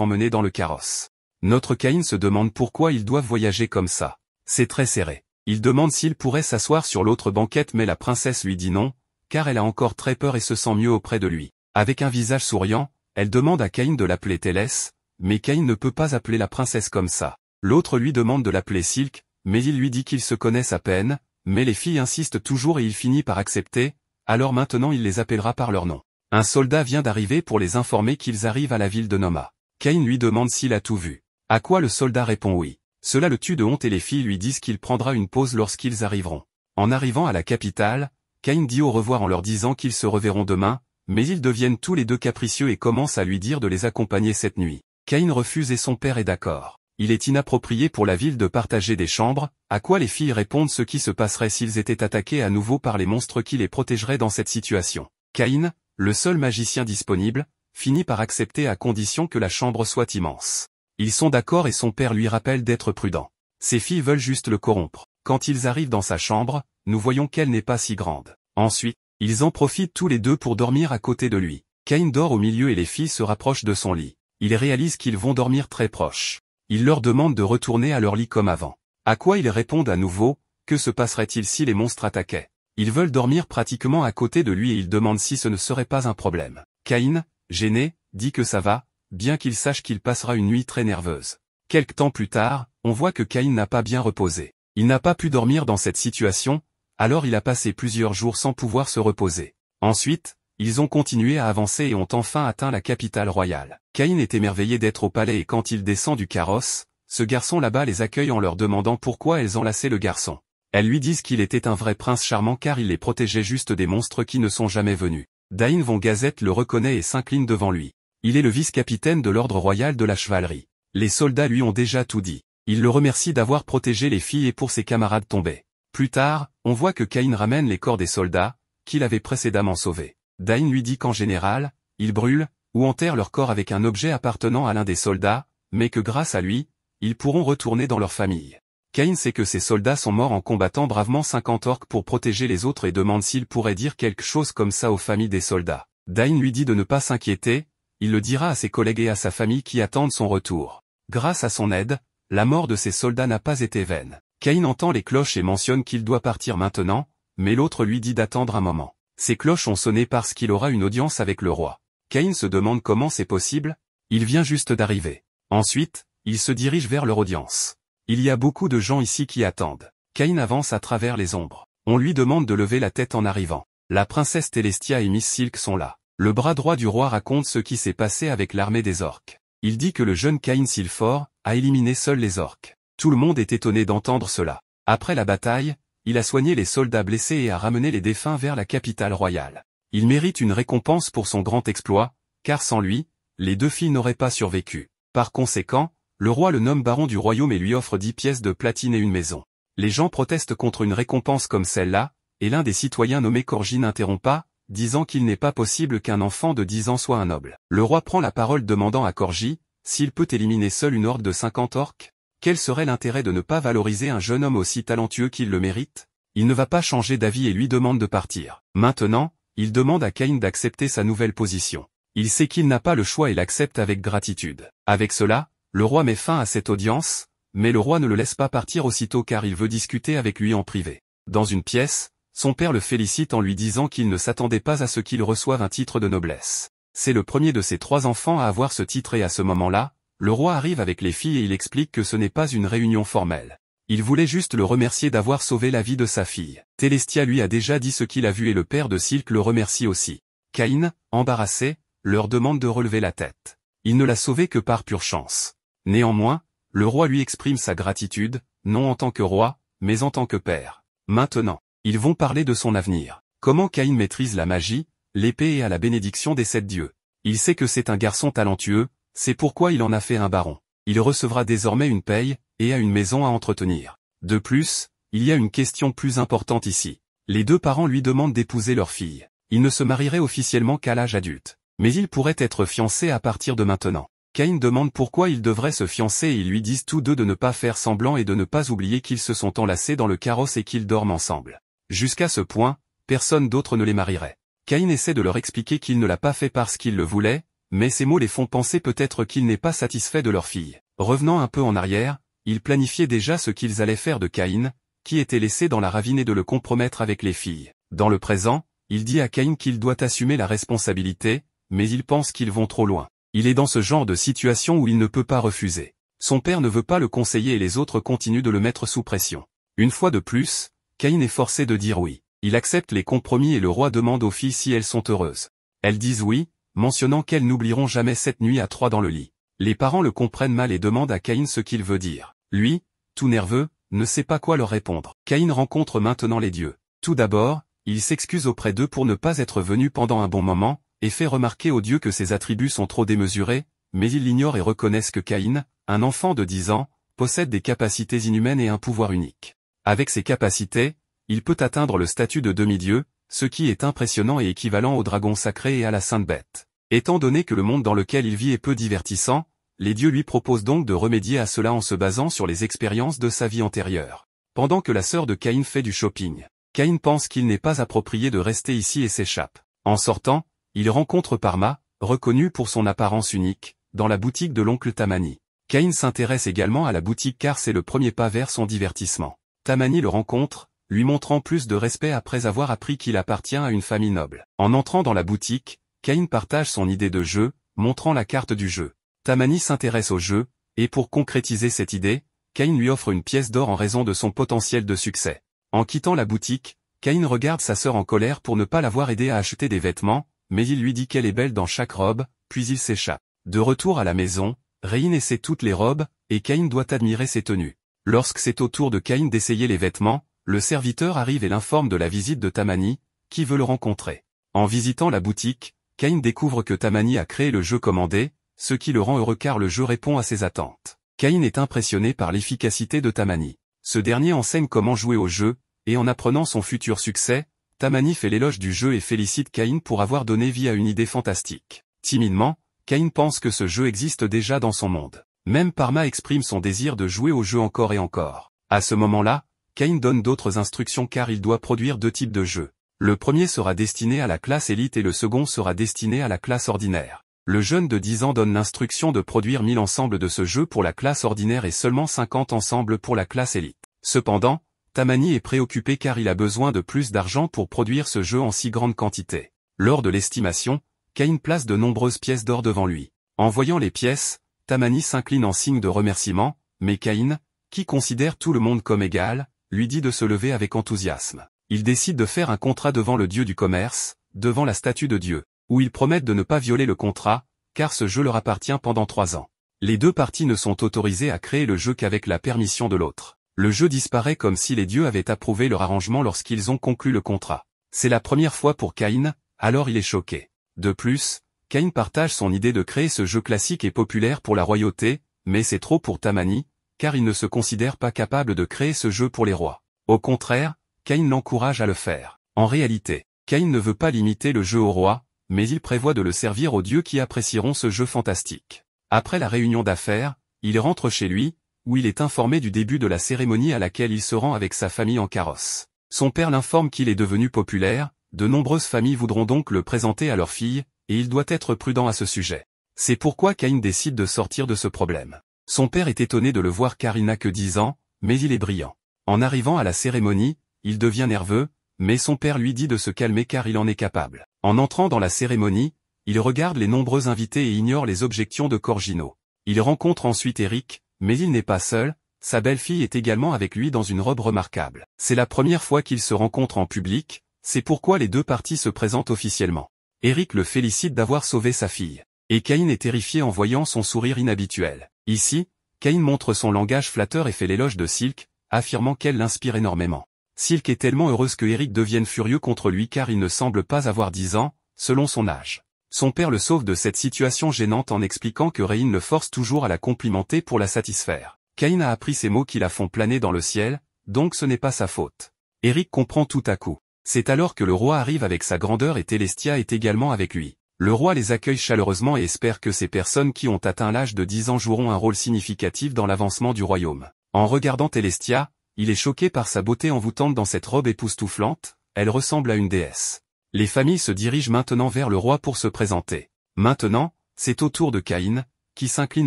A: emmené dans le carrosse. Notre Caïn se demande pourquoi ils doivent voyager comme ça. C'est très serré. Il demande s'il pourrait s'asseoir sur l'autre banquette mais la princesse lui dit non, car elle a encore très peur et se sent mieux auprès de lui. Avec un visage souriant, elle demande à Caïn de l'appeler Télès, mais Caïn ne peut pas appeler la princesse comme ça. L'autre lui demande de l'appeler Silk, mais il lui dit qu'ils se connaissent à peine, mais les filles insistent toujours et il finit par accepter, alors maintenant il les appellera par leur nom. Un soldat vient d'arriver pour les informer qu'ils arrivent à la ville de Noma. Kane lui demande s'il a tout vu. À quoi le soldat répond oui. Cela le tue de honte et les filles lui disent qu'il prendra une pause lorsqu'ils arriveront. En arrivant à la capitale, Kane dit au revoir en leur disant qu'ils se reverront demain, mais ils deviennent tous les deux capricieux et commencent à lui dire de les accompagner cette nuit. Kane refuse et son père est d'accord. Il est inapproprié pour la ville de partager des chambres, à quoi les filles répondent ce qui se passerait s'ils étaient attaqués à nouveau par les monstres qui les protégeraient dans cette situation. Kane, le seul magicien disponible, finit par accepter à condition que la chambre soit immense. Ils sont d'accord et son père lui rappelle d'être prudent. Ses filles veulent juste le corrompre. Quand ils arrivent dans sa chambre, nous voyons qu'elle n'est pas si grande. Ensuite, ils en profitent tous les deux pour dormir à côté de lui. Cain dort au milieu et les filles se rapprochent de son lit. Ils réalisent qu'ils vont dormir très proches. Il leur demande de retourner à leur lit comme avant. À quoi ils répondent à nouveau, que se passerait-il si les monstres attaquaient ils veulent dormir pratiquement à côté de lui et ils demandent si ce ne serait pas un problème. Caïn, gêné, dit que ça va, bien qu'il sache qu'il passera une nuit très nerveuse. Quelque temps plus tard, on voit que Caïn n'a pas bien reposé. Il n'a pas pu dormir dans cette situation, alors il a passé plusieurs jours sans pouvoir se reposer. Ensuite, ils ont continué à avancer et ont enfin atteint la capitale royale. Caïn est émerveillé d'être au palais et quand il descend du carrosse, ce garçon là-bas les accueille en leur demandant pourquoi elles ont lassé le garçon. Elles lui disent qu'il était un vrai prince charmant car il les protégeait juste des monstres qui ne sont jamais venus. Dain von Gazette le reconnaît et s'incline devant lui. Il est le vice-capitaine de l'ordre royal de la chevalerie. Les soldats lui ont déjà tout dit. Il le remercie d'avoir protégé les filles et pour ses camarades tombés. Plus tard, on voit que Cain ramène les corps des soldats, qu'il avait précédemment sauvés. Dain lui dit qu'en général, ils brûlent, ou enterrent leur corps avec un objet appartenant à l'un des soldats, mais que grâce à lui, ils pourront retourner dans leur famille. Cain sait que ses soldats sont morts en combattant bravement 50 orques pour protéger les autres et demande s'il pourrait dire quelque chose comme ça aux familles des soldats. Dain lui dit de ne pas s'inquiéter, il le dira à ses collègues et à sa famille qui attendent son retour. Grâce à son aide, la mort de ses soldats n'a pas été vaine. Cain entend les cloches et mentionne qu'il doit partir maintenant, mais l'autre lui dit d'attendre un moment. Ces cloches ont sonné parce qu'il aura une audience avec le roi. Cain se demande comment c'est possible, il vient juste d'arriver. Ensuite, il se dirige vers leur audience. Il y a beaucoup de gens ici qui attendent. Cain avance à travers les ombres. On lui demande de lever la tête en arrivant. La princesse Telestia et Miss Silk sont là. Le bras droit du roi raconte ce qui s'est passé avec l'armée des orques. Il dit que le jeune Cain Silfort a éliminé seul les orques. Tout le monde est étonné d'entendre cela. Après la bataille, il a soigné les soldats blessés et a ramené les défunts vers la capitale royale. Il mérite une récompense pour son grand exploit, car sans lui, les deux filles n'auraient pas survécu. Par conséquent, le roi le nomme baron du royaume et lui offre dix pièces de platine et une maison. Les gens protestent contre une récompense comme celle-là, et l'un des citoyens nommé n'interrompt pas, disant qu'il n'est pas possible qu'un enfant de dix ans soit un noble. Le roi prend la parole demandant à Corgi, s'il peut éliminer seul une horde de cinquante orques, quel serait l'intérêt de ne pas valoriser un jeune homme aussi talentueux qu'il le mérite Il ne va pas changer d'avis et lui demande de partir. Maintenant, il demande à Cain d'accepter sa nouvelle position. Il sait qu'il n'a pas le choix et l'accepte avec gratitude. Avec cela, le roi met fin à cette audience, mais le roi ne le laisse pas partir aussitôt car il veut discuter avec lui en privé. Dans une pièce, son père le félicite en lui disant qu'il ne s'attendait pas à ce qu'il reçoive un titre de noblesse. C'est le premier de ses trois enfants à avoir ce titre et à ce moment-là, le roi arrive avec les filles et il explique que ce n'est pas une réunion formelle. Il voulait juste le remercier d'avoir sauvé la vie de sa fille. Télestia lui a déjà dit ce qu'il a vu et le père de Silk le remercie aussi. Cain, embarrassé, leur demande de relever la tête. Il ne l'a sauvé que par pure chance. Néanmoins, le roi lui exprime sa gratitude, non en tant que roi, mais en tant que père. Maintenant, ils vont parler de son avenir. Comment Caïn maîtrise la magie, l'épée et à la bénédiction des sept dieux. Il sait que c'est un garçon talentueux, c'est pourquoi il en a fait un baron. Il recevra désormais une paye, et a une maison à entretenir. De plus, il y a une question plus importante ici. Les deux parents lui demandent d'épouser leur fille. Ils ne se marieraient officiellement qu'à l'âge adulte. Mais ils pourraient être fiancés à partir de maintenant. Cain demande pourquoi ils devraient se fiancer et ils lui disent tous deux de ne pas faire semblant et de ne pas oublier qu'ils se sont enlacés dans le carrosse et qu'ils dorment ensemble. Jusqu'à ce point, personne d'autre ne les marierait. Cain essaie de leur expliquer qu'il ne l'a pas fait parce qu'il le voulait, mais ces mots les font penser peut-être qu'il n'est pas satisfait de leur fille. Revenant un peu en arrière, ils planifiaient déjà ce qu'ils allaient faire de Caïn, qui était laissé dans la ravine et de le compromettre avec les filles. Dans le présent, il dit à Caïn qu'il doit assumer la responsabilité, mais ils pense qu'ils vont trop loin. Il est dans ce genre de situation où il ne peut pas refuser. Son père ne veut pas le conseiller et les autres continuent de le mettre sous pression. Une fois de plus, Cain est forcé de dire oui. Il accepte les compromis et le roi demande aux filles si elles sont heureuses. Elles disent oui, mentionnant qu'elles n'oublieront jamais cette nuit à trois dans le lit. Les parents le comprennent mal et demandent à Cain ce qu'il veut dire. Lui, tout nerveux, ne sait pas quoi leur répondre. Caïn rencontre maintenant les dieux. Tout d'abord, il s'excuse auprès d'eux pour ne pas être venu pendant un bon moment, et fait remarquer aux dieux que ses attributs sont trop démesurés, mais ils l'ignorent et reconnaissent que Caïn, un enfant de dix ans, possède des capacités inhumaines et un pouvoir unique. Avec ses capacités, il peut atteindre le statut de demi-dieu, ce qui est impressionnant et équivalent au dragon sacré et à la sainte bête. Étant donné que le monde dans lequel il vit est peu divertissant, les dieux lui proposent donc de remédier à cela en se basant sur les expériences de sa vie antérieure. Pendant que la sœur de Caïn fait du shopping, Caïn pense qu'il n'est pas approprié de rester ici et s'échappe. En sortant, il rencontre Parma, reconnu pour son apparence unique, dans la boutique de l'oncle Tamani. Kane s'intéresse également à la boutique car c'est le premier pas vers son divertissement. Tamani le rencontre, lui montrant plus de respect après avoir appris qu'il appartient à une famille noble. En entrant dans la boutique, Kane partage son idée de jeu, montrant la carte du jeu. Tamani s'intéresse au jeu, et pour concrétiser cette idée, Kane lui offre une pièce d'or en raison de son potentiel de succès. En quittant la boutique, Kane regarde sa sœur en colère pour ne pas l'avoir aidé à acheter des vêtements, mais il lui dit qu'elle est belle dans chaque robe, puis il s'échappe. De retour à la maison, Rain essaie toutes les robes, et Cain doit admirer ses tenues. Lorsque c'est au tour de Cain d'essayer les vêtements, le serviteur arrive et l'informe de la visite de Tamani, qui veut le rencontrer. En visitant la boutique, Cain découvre que Tamani a créé le jeu commandé, ce qui le rend heureux car le jeu répond à ses attentes. Cain est impressionné par l'efficacité de Tamani. Ce dernier enseigne comment jouer au jeu, et en apprenant son futur succès, Tamani fait l'éloge du jeu et félicite Cain pour avoir donné vie à une idée fantastique. Timidement, Cain pense que ce jeu existe déjà dans son monde. Même Parma exprime son désir de jouer au jeu encore et encore. À ce moment-là, Cain donne d'autres instructions car il doit produire deux types de jeux. Le premier sera destiné à la classe élite et le second sera destiné à la classe ordinaire. Le jeune de 10 ans donne l'instruction de produire 1000 ensembles de ce jeu pour la classe ordinaire et seulement 50 ensembles pour la classe élite. Cependant, Tamani est préoccupé car il a besoin de plus d'argent pour produire ce jeu en si grande quantité. Lors de l'estimation, Cain place de nombreuses pièces d'or devant lui. En voyant les pièces, Tamani s'incline en signe de remerciement, mais Cain, qui considère tout le monde comme égal, lui dit de se lever avec enthousiasme. Il décide de faire un contrat devant le dieu du commerce, devant la statue de Dieu, où ils promettent de ne pas violer le contrat, car ce jeu leur appartient pendant trois ans. Les deux parties ne sont autorisées à créer le jeu qu'avec la permission de l'autre le jeu disparaît comme si les dieux avaient approuvé leur arrangement lorsqu'ils ont conclu le contrat. C'est la première fois pour Cain, alors il est choqué. De plus, Cain partage son idée de créer ce jeu classique et populaire pour la royauté, mais c'est trop pour Tamani, car il ne se considère pas capable de créer ce jeu pour les rois. Au contraire, Cain l'encourage à le faire. En réalité, Cain ne veut pas limiter le jeu aux rois, mais il prévoit de le servir aux dieux qui apprécieront ce jeu fantastique. Après la réunion d'affaires, il rentre chez lui, où il est informé du début de la cérémonie à laquelle il se rend avec sa famille en carrosse. Son père l'informe qu'il est devenu populaire, de nombreuses familles voudront donc le présenter à leur fille, et il doit être prudent à ce sujet. C'est pourquoi Cain décide de sortir de ce problème. Son père est étonné de le voir car il n'a que 10 ans, mais il est brillant. En arrivant à la cérémonie, il devient nerveux, mais son père lui dit de se calmer car il en est capable. En entrant dans la cérémonie, il regarde les nombreux invités et ignore les objections de Corgino. Il rencontre ensuite Eric, mais il n'est pas seul, sa belle-fille est également avec lui dans une robe remarquable. C'est la première fois qu'ils se rencontrent en public, c'est pourquoi les deux parties se présentent officiellement. Eric le félicite d'avoir sauvé sa fille. Et Cain est terrifié en voyant son sourire inhabituel. Ici, Cain montre son langage flatteur et fait l'éloge de Silk, affirmant qu'elle l'inspire énormément. Silk est tellement heureuse que Eric devienne furieux contre lui car il ne semble pas avoir dix ans, selon son âge. Son père le sauve de cette situation gênante en expliquant que Rain le force toujours à la complimenter pour la satisfaire. Cain a appris ces mots qui la font planer dans le ciel, donc ce n'est pas sa faute. Eric comprend tout à coup. C'est alors que le roi arrive avec sa grandeur et Télestia est également avec lui. Le roi les accueille chaleureusement et espère que ces personnes qui ont atteint l'âge de 10 ans joueront un rôle significatif dans l'avancement du royaume. En regardant Télestia, il est choqué par sa beauté envoûtante dans cette robe époustouflante, elle ressemble à une déesse. Les familles se dirigent maintenant vers le roi pour se présenter. Maintenant, c'est au tour de Caïn, qui s'incline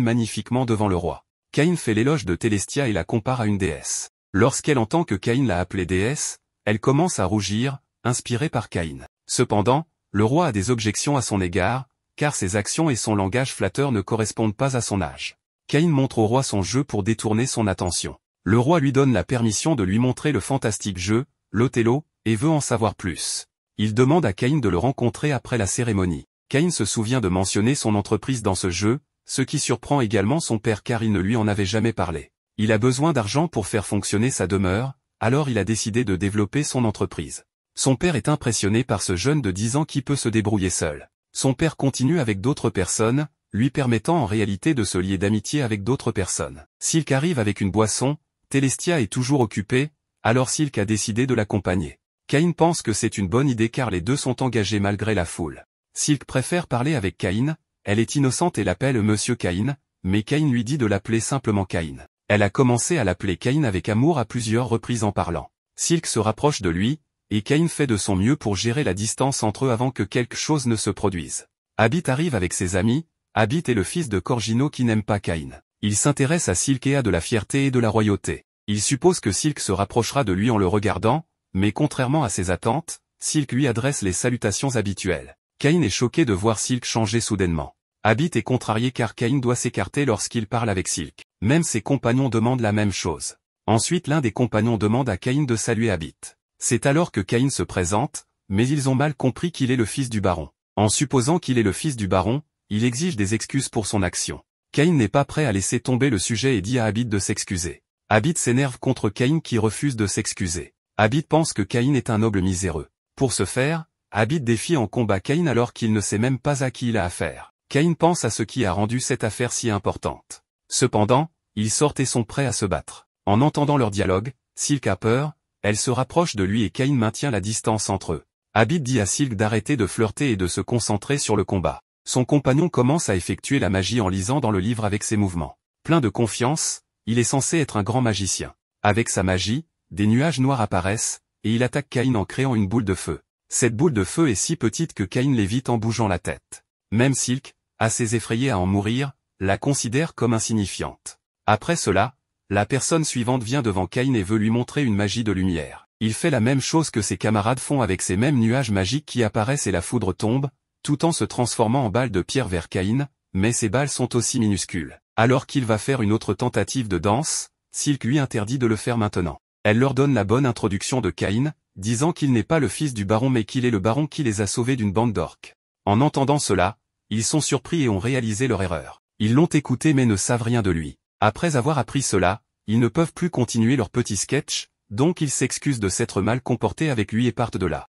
A: magnifiquement devant le roi. Caïn fait l'éloge de Télestia et la compare à une déesse. Lorsqu'elle entend que Caïn l'a appelée déesse, elle commence à rougir, inspirée par Caïn. Cependant, le roi a des objections à son égard, car ses actions et son langage flatteur ne correspondent pas à son âge. Caïn montre au roi son jeu pour détourner son attention. Le roi lui donne la permission de lui montrer le fantastique jeu, l'Othello, et veut en savoir plus. Il demande à Cain de le rencontrer après la cérémonie. Cain se souvient de mentionner son entreprise dans ce jeu, ce qui surprend également son père car il ne lui en avait jamais parlé. Il a besoin d'argent pour faire fonctionner sa demeure, alors il a décidé de développer son entreprise. Son père est impressionné par ce jeune de 10 ans qui peut se débrouiller seul. Son père continue avec d'autres personnes, lui permettant en réalité de se lier d'amitié avec d'autres personnes. Silk arrive avec une boisson, Telestia est toujours occupée, alors Silk a décidé de l'accompagner. Cain pense que c'est une bonne idée car les deux sont engagés malgré la foule. Silk préfère parler avec Cain, elle est innocente et l'appelle Monsieur Cain, mais Cain lui dit de l'appeler simplement Cain. Elle a commencé à l'appeler Cain avec amour à plusieurs reprises en parlant. Silk se rapproche de lui, et Cain fait de son mieux pour gérer la distance entre eux avant que quelque chose ne se produise. Abit arrive avec ses amis, Abit est le fils de Corgino qui n'aime pas Cain. Il s'intéresse à Silk et a de la fierté et de la royauté. Il suppose que Silk se rapprochera de lui en le regardant, mais contrairement à ses attentes, Silk lui adresse les salutations habituelles. Cain est choqué de voir Silk changer soudainement. Abit est contrarié car Cain doit s'écarter lorsqu'il parle avec Silk. Même ses compagnons demandent la même chose. Ensuite l'un des compagnons demande à Cain de saluer Abit. C'est alors que Cain se présente, mais ils ont mal compris qu'il est le fils du baron. En supposant qu'il est le fils du baron, il exige des excuses pour son action. Cain n'est pas prêt à laisser tomber le sujet et dit à Abit de s'excuser. Abit s'énerve contre Cain qui refuse de s'excuser. Abid pense que Caïn est un noble miséreux. Pour ce faire, Abid défie en combat Caïn alors qu'il ne sait même pas à qui il a affaire. Caïn pense à ce qui a rendu cette affaire si importante. Cependant, ils sortent et sont prêts à se battre. En entendant leur dialogue, Silk a peur, elle se rapproche de lui et Caïn maintient la distance entre eux. Abid dit à Silk d'arrêter de flirter et de se concentrer sur le combat. Son compagnon commence à effectuer la magie en lisant dans le livre avec ses mouvements. Plein de confiance, il est censé être un grand magicien. Avec sa magie, des nuages noirs apparaissent, et il attaque Cain en créant une boule de feu. Cette boule de feu est si petite que Caïn l'évite en bougeant la tête. Même Silk, assez effrayé à en mourir, la considère comme insignifiante. Après cela, la personne suivante vient devant Caïn et veut lui montrer une magie de lumière. Il fait la même chose que ses camarades font avec ces mêmes nuages magiques qui apparaissent et la foudre tombe, tout en se transformant en balles de pierre vers Cain, mais ces balles sont aussi minuscules. Alors qu'il va faire une autre tentative de danse, Silk lui interdit de le faire maintenant. Elle leur donne la bonne introduction de Cain, disant qu'il n'est pas le fils du baron mais qu'il est le baron qui les a sauvés d'une bande d'orques. En entendant cela, ils sont surpris et ont réalisé leur erreur. Ils l'ont écouté mais ne savent rien de lui. Après avoir appris cela, ils ne peuvent plus continuer leur petit sketch, donc ils s'excusent de s'être mal comportés avec lui et partent de là.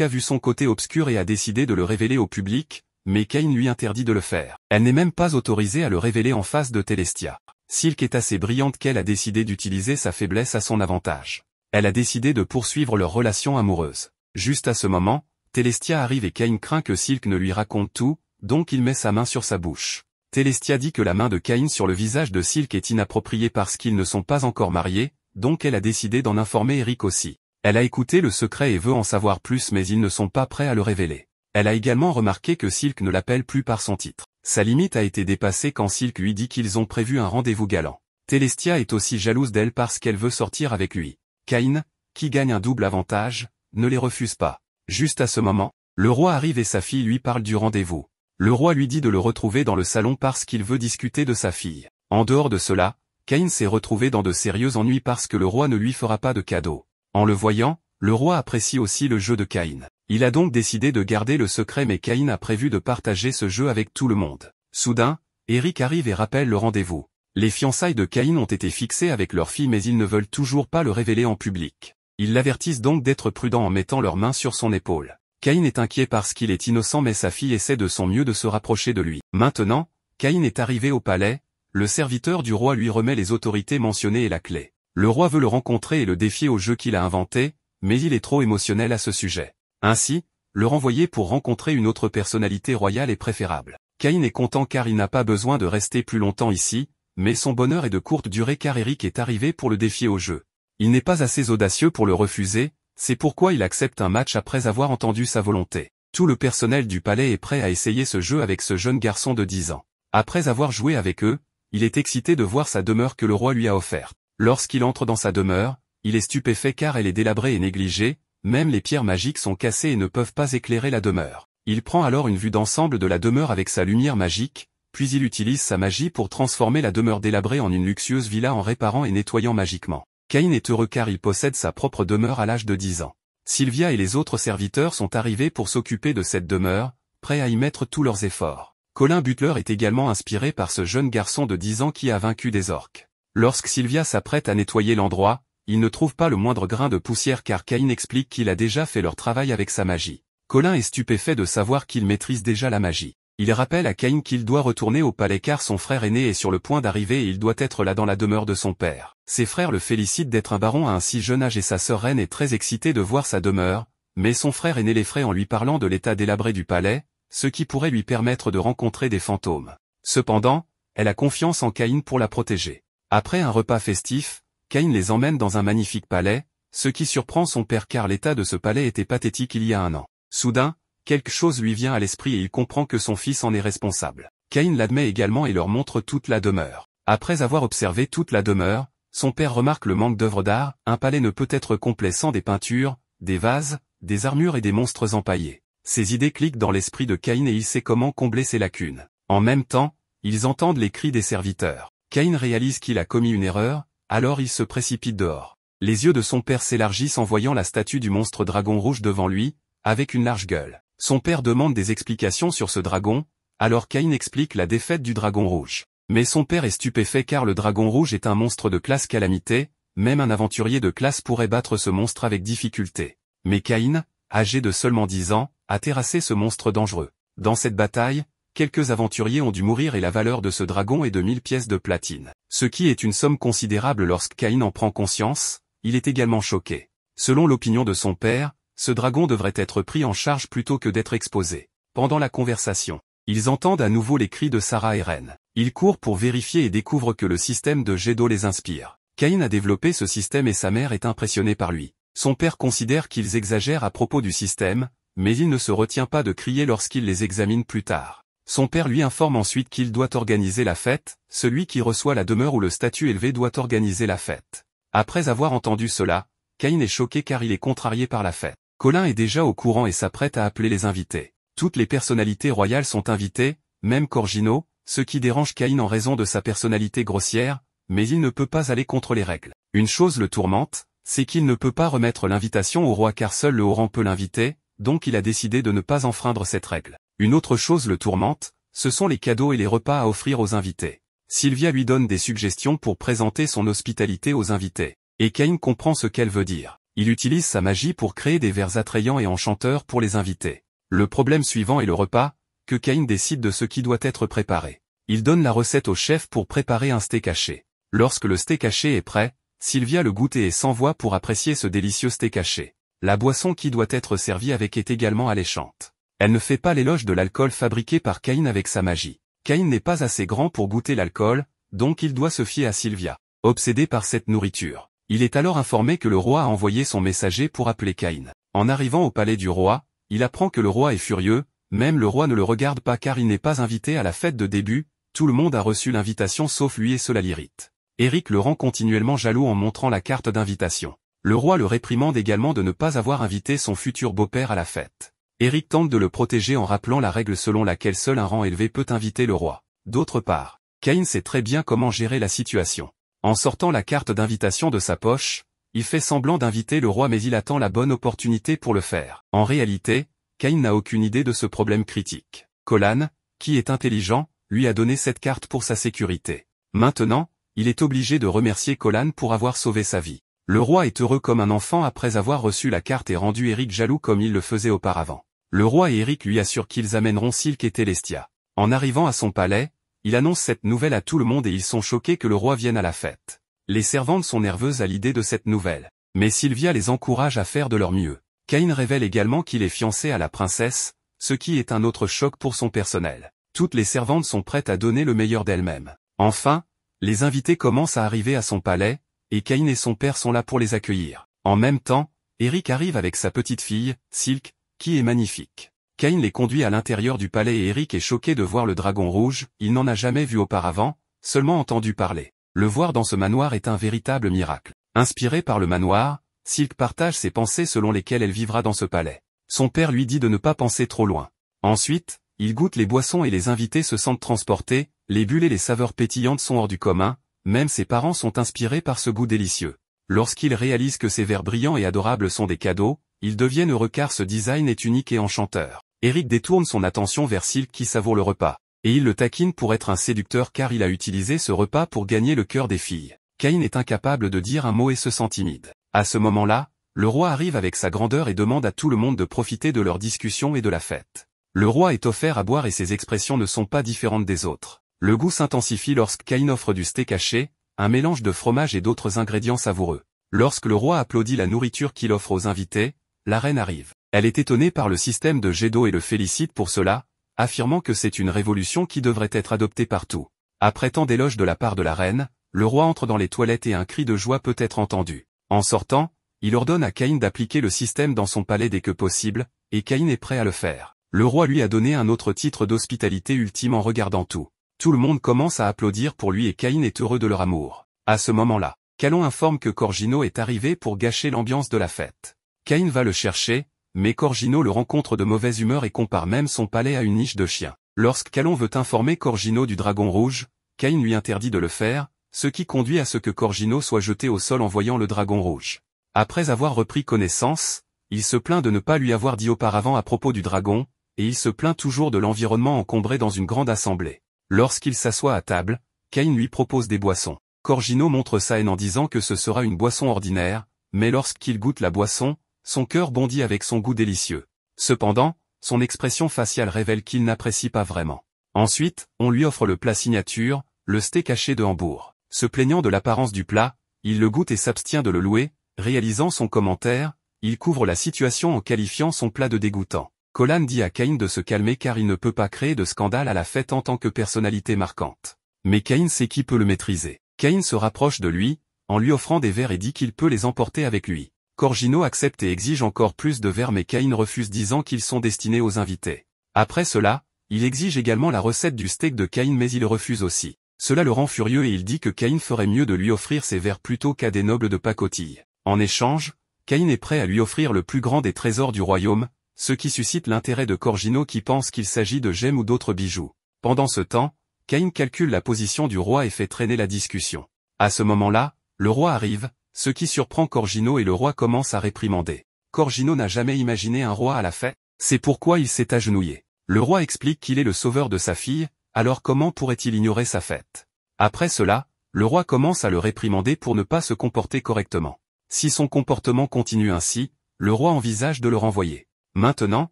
A: a vu son côté obscur et a décidé de le révéler au public, mais Kane lui interdit de le faire. Elle n'est même pas autorisée à le révéler en face de Telestia. Silk est assez brillante qu'elle a décidé d'utiliser sa faiblesse à son avantage. Elle a décidé de poursuivre leur relation amoureuse. Juste à ce moment, Telestia arrive et Cain craint que Silk ne lui raconte tout, donc il met sa main sur sa bouche. Telestia dit que la main de Cain sur le visage de Silk est inappropriée parce qu'ils ne sont pas encore mariés, donc elle a décidé d'en informer Eric aussi. Elle a écouté le secret et veut en savoir plus mais ils ne sont pas prêts à le révéler. Elle a également remarqué que Silk ne l'appelle plus par son titre. Sa limite a été dépassée quand Silk lui dit qu'ils ont prévu un rendez-vous galant. Telestia est aussi jalouse d'elle parce qu'elle veut sortir avec lui. Cain, qui gagne un double avantage, ne les refuse pas. Juste à ce moment, le roi arrive et sa fille lui parle du rendez-vous. Le roi lui dit de le retrouver dans le salon parce qu'il veut discuter de sa fille. En dehors de cela, Cain s'est retrouvé dans de sérieux ennuis parce que le roi ne lui fera pas de cadeau. En le voyant, le roi apprécie aussi le jeu de Cain. Il a donc décidé de garder le secret mais Cain a prévu de partager ce jeu avec tout le monde. Soudain, Eric arrive et rappelle le rendez-vous. Les fiançailles de Cain ont été fixées avec leur fille mais ils ne veulent toujours pas le révéler en public. Ils l'avertissent donc d'être prudent en mettant leur main sur son épaule. Cain est inquiet parce qu'il est innocent mais sa fille essaie de son mieux de se rapprocher de lui. Maintenant, Cain est arrivé au palais, le serviteur du roi lui remet les autorités mentionnées et la clé. Le roi veut le rencontrer et le défier au jeu qu'il a inventé, mais il est trop émotionnel à ce sujet. Ainsi, le renvoyer pour rencontrer une autre personnalité royale est préférable. Cain est content car il n'a pas besoin de rester plus longtemps ici, mais son bonheur est de courte durée car Eric est arrivé pour le défier au jeu. Il n'est pas assez audacieux pour le refuser, c'est pourquoi il accepte un match après avoir entendu sa volonté. Tout le personnel du palais est prêt à essayer ce jeu avec ce jeune garçon de 10 ans. Après avoir joué avec eux, il est excité de voir sa demeure que le roi lui a offerte. Lorsqu'il entre dans sa demeure, il est stupéfait car elle est délabrée et négligée, même les pierres magiques sont cassées et ne peuvent pas éclairer la demeure. Il prend alors une vue d'ensemble de la demeure avec sa lumière magique, puis il utilise sa magie pour transformer la demeure délabrée en une luxueuse villa en réparant et nettoyant magiquement. Cain est heureux car il possède sa propre demeure à l'âge de 10 ans. Sylvia et les autres serviteurs sont arrivés pour s'occuper de cette demeure, prêts à y mettre tous leurs efforts. Colin Butler est également inspiré par ce jeune garçon de 10 ans qui a vaincu des orques. Lorsque Sylvia s'apprête à nettoyer l'endroit, il ne trouve pas le moindre grain de poussière car Cain explique qu'il a déjà fait leur travail avec sa magie. Colin est stupéfait de savoir qu'il maîtrise déjà la magie. Il rappelle à Cain qu'il doit retourner au palais car son frère aîné est sur le point d'arriver et il doit être là dans la demeure de son père. Ses frères le félicitent d'être un baron à un si jeune âge et sa sœur reine est très excitée de voir sa demeure, mais son frère aîné l'effraie en lui parlant de l'état délabré du palais, ce qui pourrait lui permettre de rencontrer des fantômes. Cependant, elle a confiance en Caïn pour la protéger. Après un repas festif, Cain les emmène dans un magnifique palais, ce qui surprend son père car l'état de ce palais était pathétique il y a un an. Soudain, quelque chose lui vient à l'esprit et il comprend que son fils en est responsable. Cain l'admet également et leur montre toute la demeure. Après avoir observé toute la demeure, son père remarque le manque d'œuvres d'art, un palais ne peut être complet sans des peintures, des vases, des armures et des monstres empaillés. Ces idées cliquent dans l'esprit de Cain et il sait comment combler ses lacunes. En même temps, ils entendent les cris des serviteurs. Cain réalise qu'il a commis une erreur, alors il se précipite dehors. Les yeux de son père s'élargissent en voyant la statue du monstre dragon rouge devant lui, avec une large gueule. Son père demande des explications sur ce dragon, alors Cain explique la défaite du dragon rouge. Mais son père est stupéfait car le dragon rouge est un monstre de classe calamité, même un aventurier de classe pourrait battre ce monstre avec difficulté. Mais Cain, âgé de seulement 10 ans, a terrassé ce monstre dangereux. Dans cette bataille, quelques aventuriers ont dû mourir et la valeur de ce dragon est de 1000 pièces de platine. Ce qui est une somme considérable lorsque Caïn en prend conscience, il est également choqué. Selon l'opinion de son père, ce dragon devrait être pris en charge plutôt que d'être exposé. Pendant la conversation, ils entendent à nouveau les cris de Sarah et Ren. Ils courent pour vérifier et découvrent que le système de jet d'eau les inspire. Caïn a développé ce système et sa mère est impressionnée par lui. Son père considère qu'ils exagèrent à propos du système, mais il ne se retient pas de crier lorsqu'il les examine plus tard. Son père lui informe ensuite qu'il doit organiser la fête, celui qui reçoit la demeure ou le statut élevé doit organiser la fête. Après avoir entendu cela, Cain est choqué car il est contrarié par la fête. Colin est déjà au courant et s'apprête à appeler les invités. Toutes les personnalités royales sont invitées, même Corgino, ce qui dérange Cain en raison de sa personnalité grossière, mais il ne peut pas aller contre les règles. Une chose le tourmente, c'est qu'il ne peut pas remettre l'invitation au roi car seul le haut peut l'inviter, donc il a décidé de ne pas enfreindre cette règle. Une autre chose le tourmente, ce sont les cadeaux et les repas à offrir aux invités. Sylvia lui donne des suggestions pour présenter son hospitalité aux invités. Et Cain comprend ce qu'elle veut dire. Il utilise sa magie pour créer des vers attrayants et enchanteurs pour les invités. Le problème suivant est le repas, que Cain décide de ce qui doit être préparé. Il donne la recette au chef pour préparer un steak haché. Lorsque le steak haché est prêt, Sylvia le goûte et s'envoie pour apprécier ce délicieux steak haché. La boisson qui doit être servie avec est également alléchante. Elle ne fait pas l'éloge de l'alcool fabriqué par Cain avec sa magie. Cain n'est pas assez grand pour goûter l'alcool, donc il doit se fier à Sylvia, Obsédé par cette nourriture. Il est alors informé que le roi a envoyé son messager pour appeler Cain. En arrivant au palais du roi, il apprend que le roi est furieux, même le roi ne le regarde pas car il n'est pas invité à la fête de début, tout le monde a reçu l'invitation sauf lui et cela l'irrite. Eric le rend continuellement jaloux en montrant la carte d'invitation. Le roi le réprimande également de ne pas avoir invité son futur beau-père à la fête. Eric tente de le protéger en rappelant la règle selon laquelle seul un rang élevé peut inviter le roi. D'autre part, Cain sait très bien comment gérer la situation. En sortant la carte d'invitation de sa poche, il fait semblant d'inviter le roi mais il attend la bonne opportunité pour le faire. En réalité, Kane n'a aucune idée de ce problème critique. Colan, qui est intelligent, lui a donné cette carte pour sa sécurité. Maintenant, il est obligé de remercier Colan pour avoir sauvé sa vie. Le roi est heureux comme un enfant après avoir reçu la carte et rendu Eric jaloux comme il le faisait auparavant. Le roi et Eric lui assurent qu'ils amèneront Silk et Telestia. En arrivant à son palais, il annonce cette nouvelle à tout le monde et ils sont choqués que le roi vienne à la fête. Les servantes sont nerveuses à l'idée de cette nouvelle. Mais Sylvia les encourage à faire de leur mieux. Cain révèle également qu'il est fiancé à la princesse, ce qui est un autre choc pour son personnel. Toutes les servantes sont prêtes à donner le meilleur d'elles-mêmes. Enfin, les invités commencent à arriver à son palais, et Cain et son père sont là pour les accueillir. En même temps, Eric arrive avec sa petite fille, Silk, qui est magnifique. Kane les conduit à l'intérieur du palais et Eric est choqué de voir le dragon rouge, il n'en a jamais vu auparavant, seulement entendu parler. Le voir dans ce manoir est un véritable miracle. Inspiré par le manoir, Silk partage ses pensées selon lesquelles elle vivra dans ce palais. Son père lui dit de ne pas penser trop loin. Ensuite, il goûte les boissons et les invités se sentent transportés, les bulles et les saveurs pétillantes sont hors du commun, même ses parents sont inspirés par ce goût délicieux. Lorsqu'il réalise que ces verres brillants et adorables sont des cadeaux, ils deviennent heureux car ce design est unique et enchanteur. Eric détourne son attention vers Silk qui savoure le repas. Et il le taquine pour être un séducteur car il a utilisé ce repas pour gagner le cœur des filles. Cain est incapable de dire un mot et se sent timide. À ce moment-là, le roi arrive avec sa grandeur et demande à tout le monde de profiter de leur discussion et de la fête. Le roi est offert à boire et ses expressions ne sont pas différentes des autres. Le goût s'intensifie lorsque Cain offre du steak haché, un mélange de fromage et d'autres ingrédients savoureux. Lorsque le roi applaudit la nourriture qu'il offre aux invités, la reine arrive. Elle est étonnée par le système de jet d'eau et le félicite pour cela, affirmant que c'est une révolution qui devrait être adoptée partout. Après tant d'éloges de la part de la reine, le roi entre dans les toilettes et un cri de joie peut être entendu. En sortant, il ordonne à Caïn d'appliquer le système dans son palais dès que possible, et Caïn est prêt à le faire. Le roi lui a donné un autre titre d'hospitalité ultime en regardant tout. Tout le monde commence à applaudir pour lui et Caïn est heureux de leur amour. À ce moment-là, Calon informe que Corgino est arrivé pour gâcher l'ambiance de la fête. Cain va le chercher, mais Corgino le rencontre de mauvaise humeur et compare même son palais à une niche de chien. Lorsque Calon veut informer Corgino du dragon rouge, Cain lui interdit de le faire, ce qui conduit à ce que Corgino soit jeté au sol en voyant le dragon rouge. Après avoir repris connaissance, il se plaint de ne pas lui avoir dit auparavant à propos du dragon, et il se plaint toujours de l'environnement encombré dans une grande assemblée. Lorsqu'il s'assoit à table, Cain lui propose des boissons. Corgino montre sa en disant que ce sera une boisson ordinaire, mais lorsqu'il goûte la boisson, son cœur bondit avec son goût délicieux. Cependant, son expression faciale révèle qu'il n'apprécie pas vraiment. Ensuite, on lui offre le plat signature, le steak haché de Hambourg. Se plaignant de l'apparence du plat, il le goûte et s'abstient de le louer, réalisant son commentaire, il couvre la situation en qualifiant son plat de dégoûtant. Colan dit à Cain de se calmer car il ne peut pas créer de scandale à la fête en tant que personnalité marquante. Mais Cain sait qui peut le maîtriser. Cain se rapproche de lui, en lui offrant des verres et dit qu'il peut les emporter avec lui. Corgino accepte et exige encore plus de verres mais Cain refuse disant qu'ils sont destinés aux invités. Après cela, il exige également la recette du steak de Caïn, mais il refuse aussi. Cela le rend furieux et il dit que Cain ferait mieux de lui offrir ses verres plutôt qu'à des nobles de pacotille. En échange, Caïn est prêt à lui offrir le plus grand des trésors du royaume, ce qui suscite l'intérêt de Corgino qui pense qu'il s'agit de gemmes ou d'autres bijoux. Pendant ce temps, Cain calcule la position du roi et fait traîner la discussion. À ce moment-là, le roi arrive, ce qui surprend Corgino et le roi commence à réprimander. Corgino n'a jamais imaginé un roi à la fête, c'est pourquoi il s'est agenouillé. Le roi explique qu'il est le sauveur de sa fille, alors comment pourrait-il ignorer sa fête Après cela, le roi commence à le réprimander pour ne pas se comporter correctement. Si son comportement continue ainsi, le roi envisage de le renvoyer. Maintenant,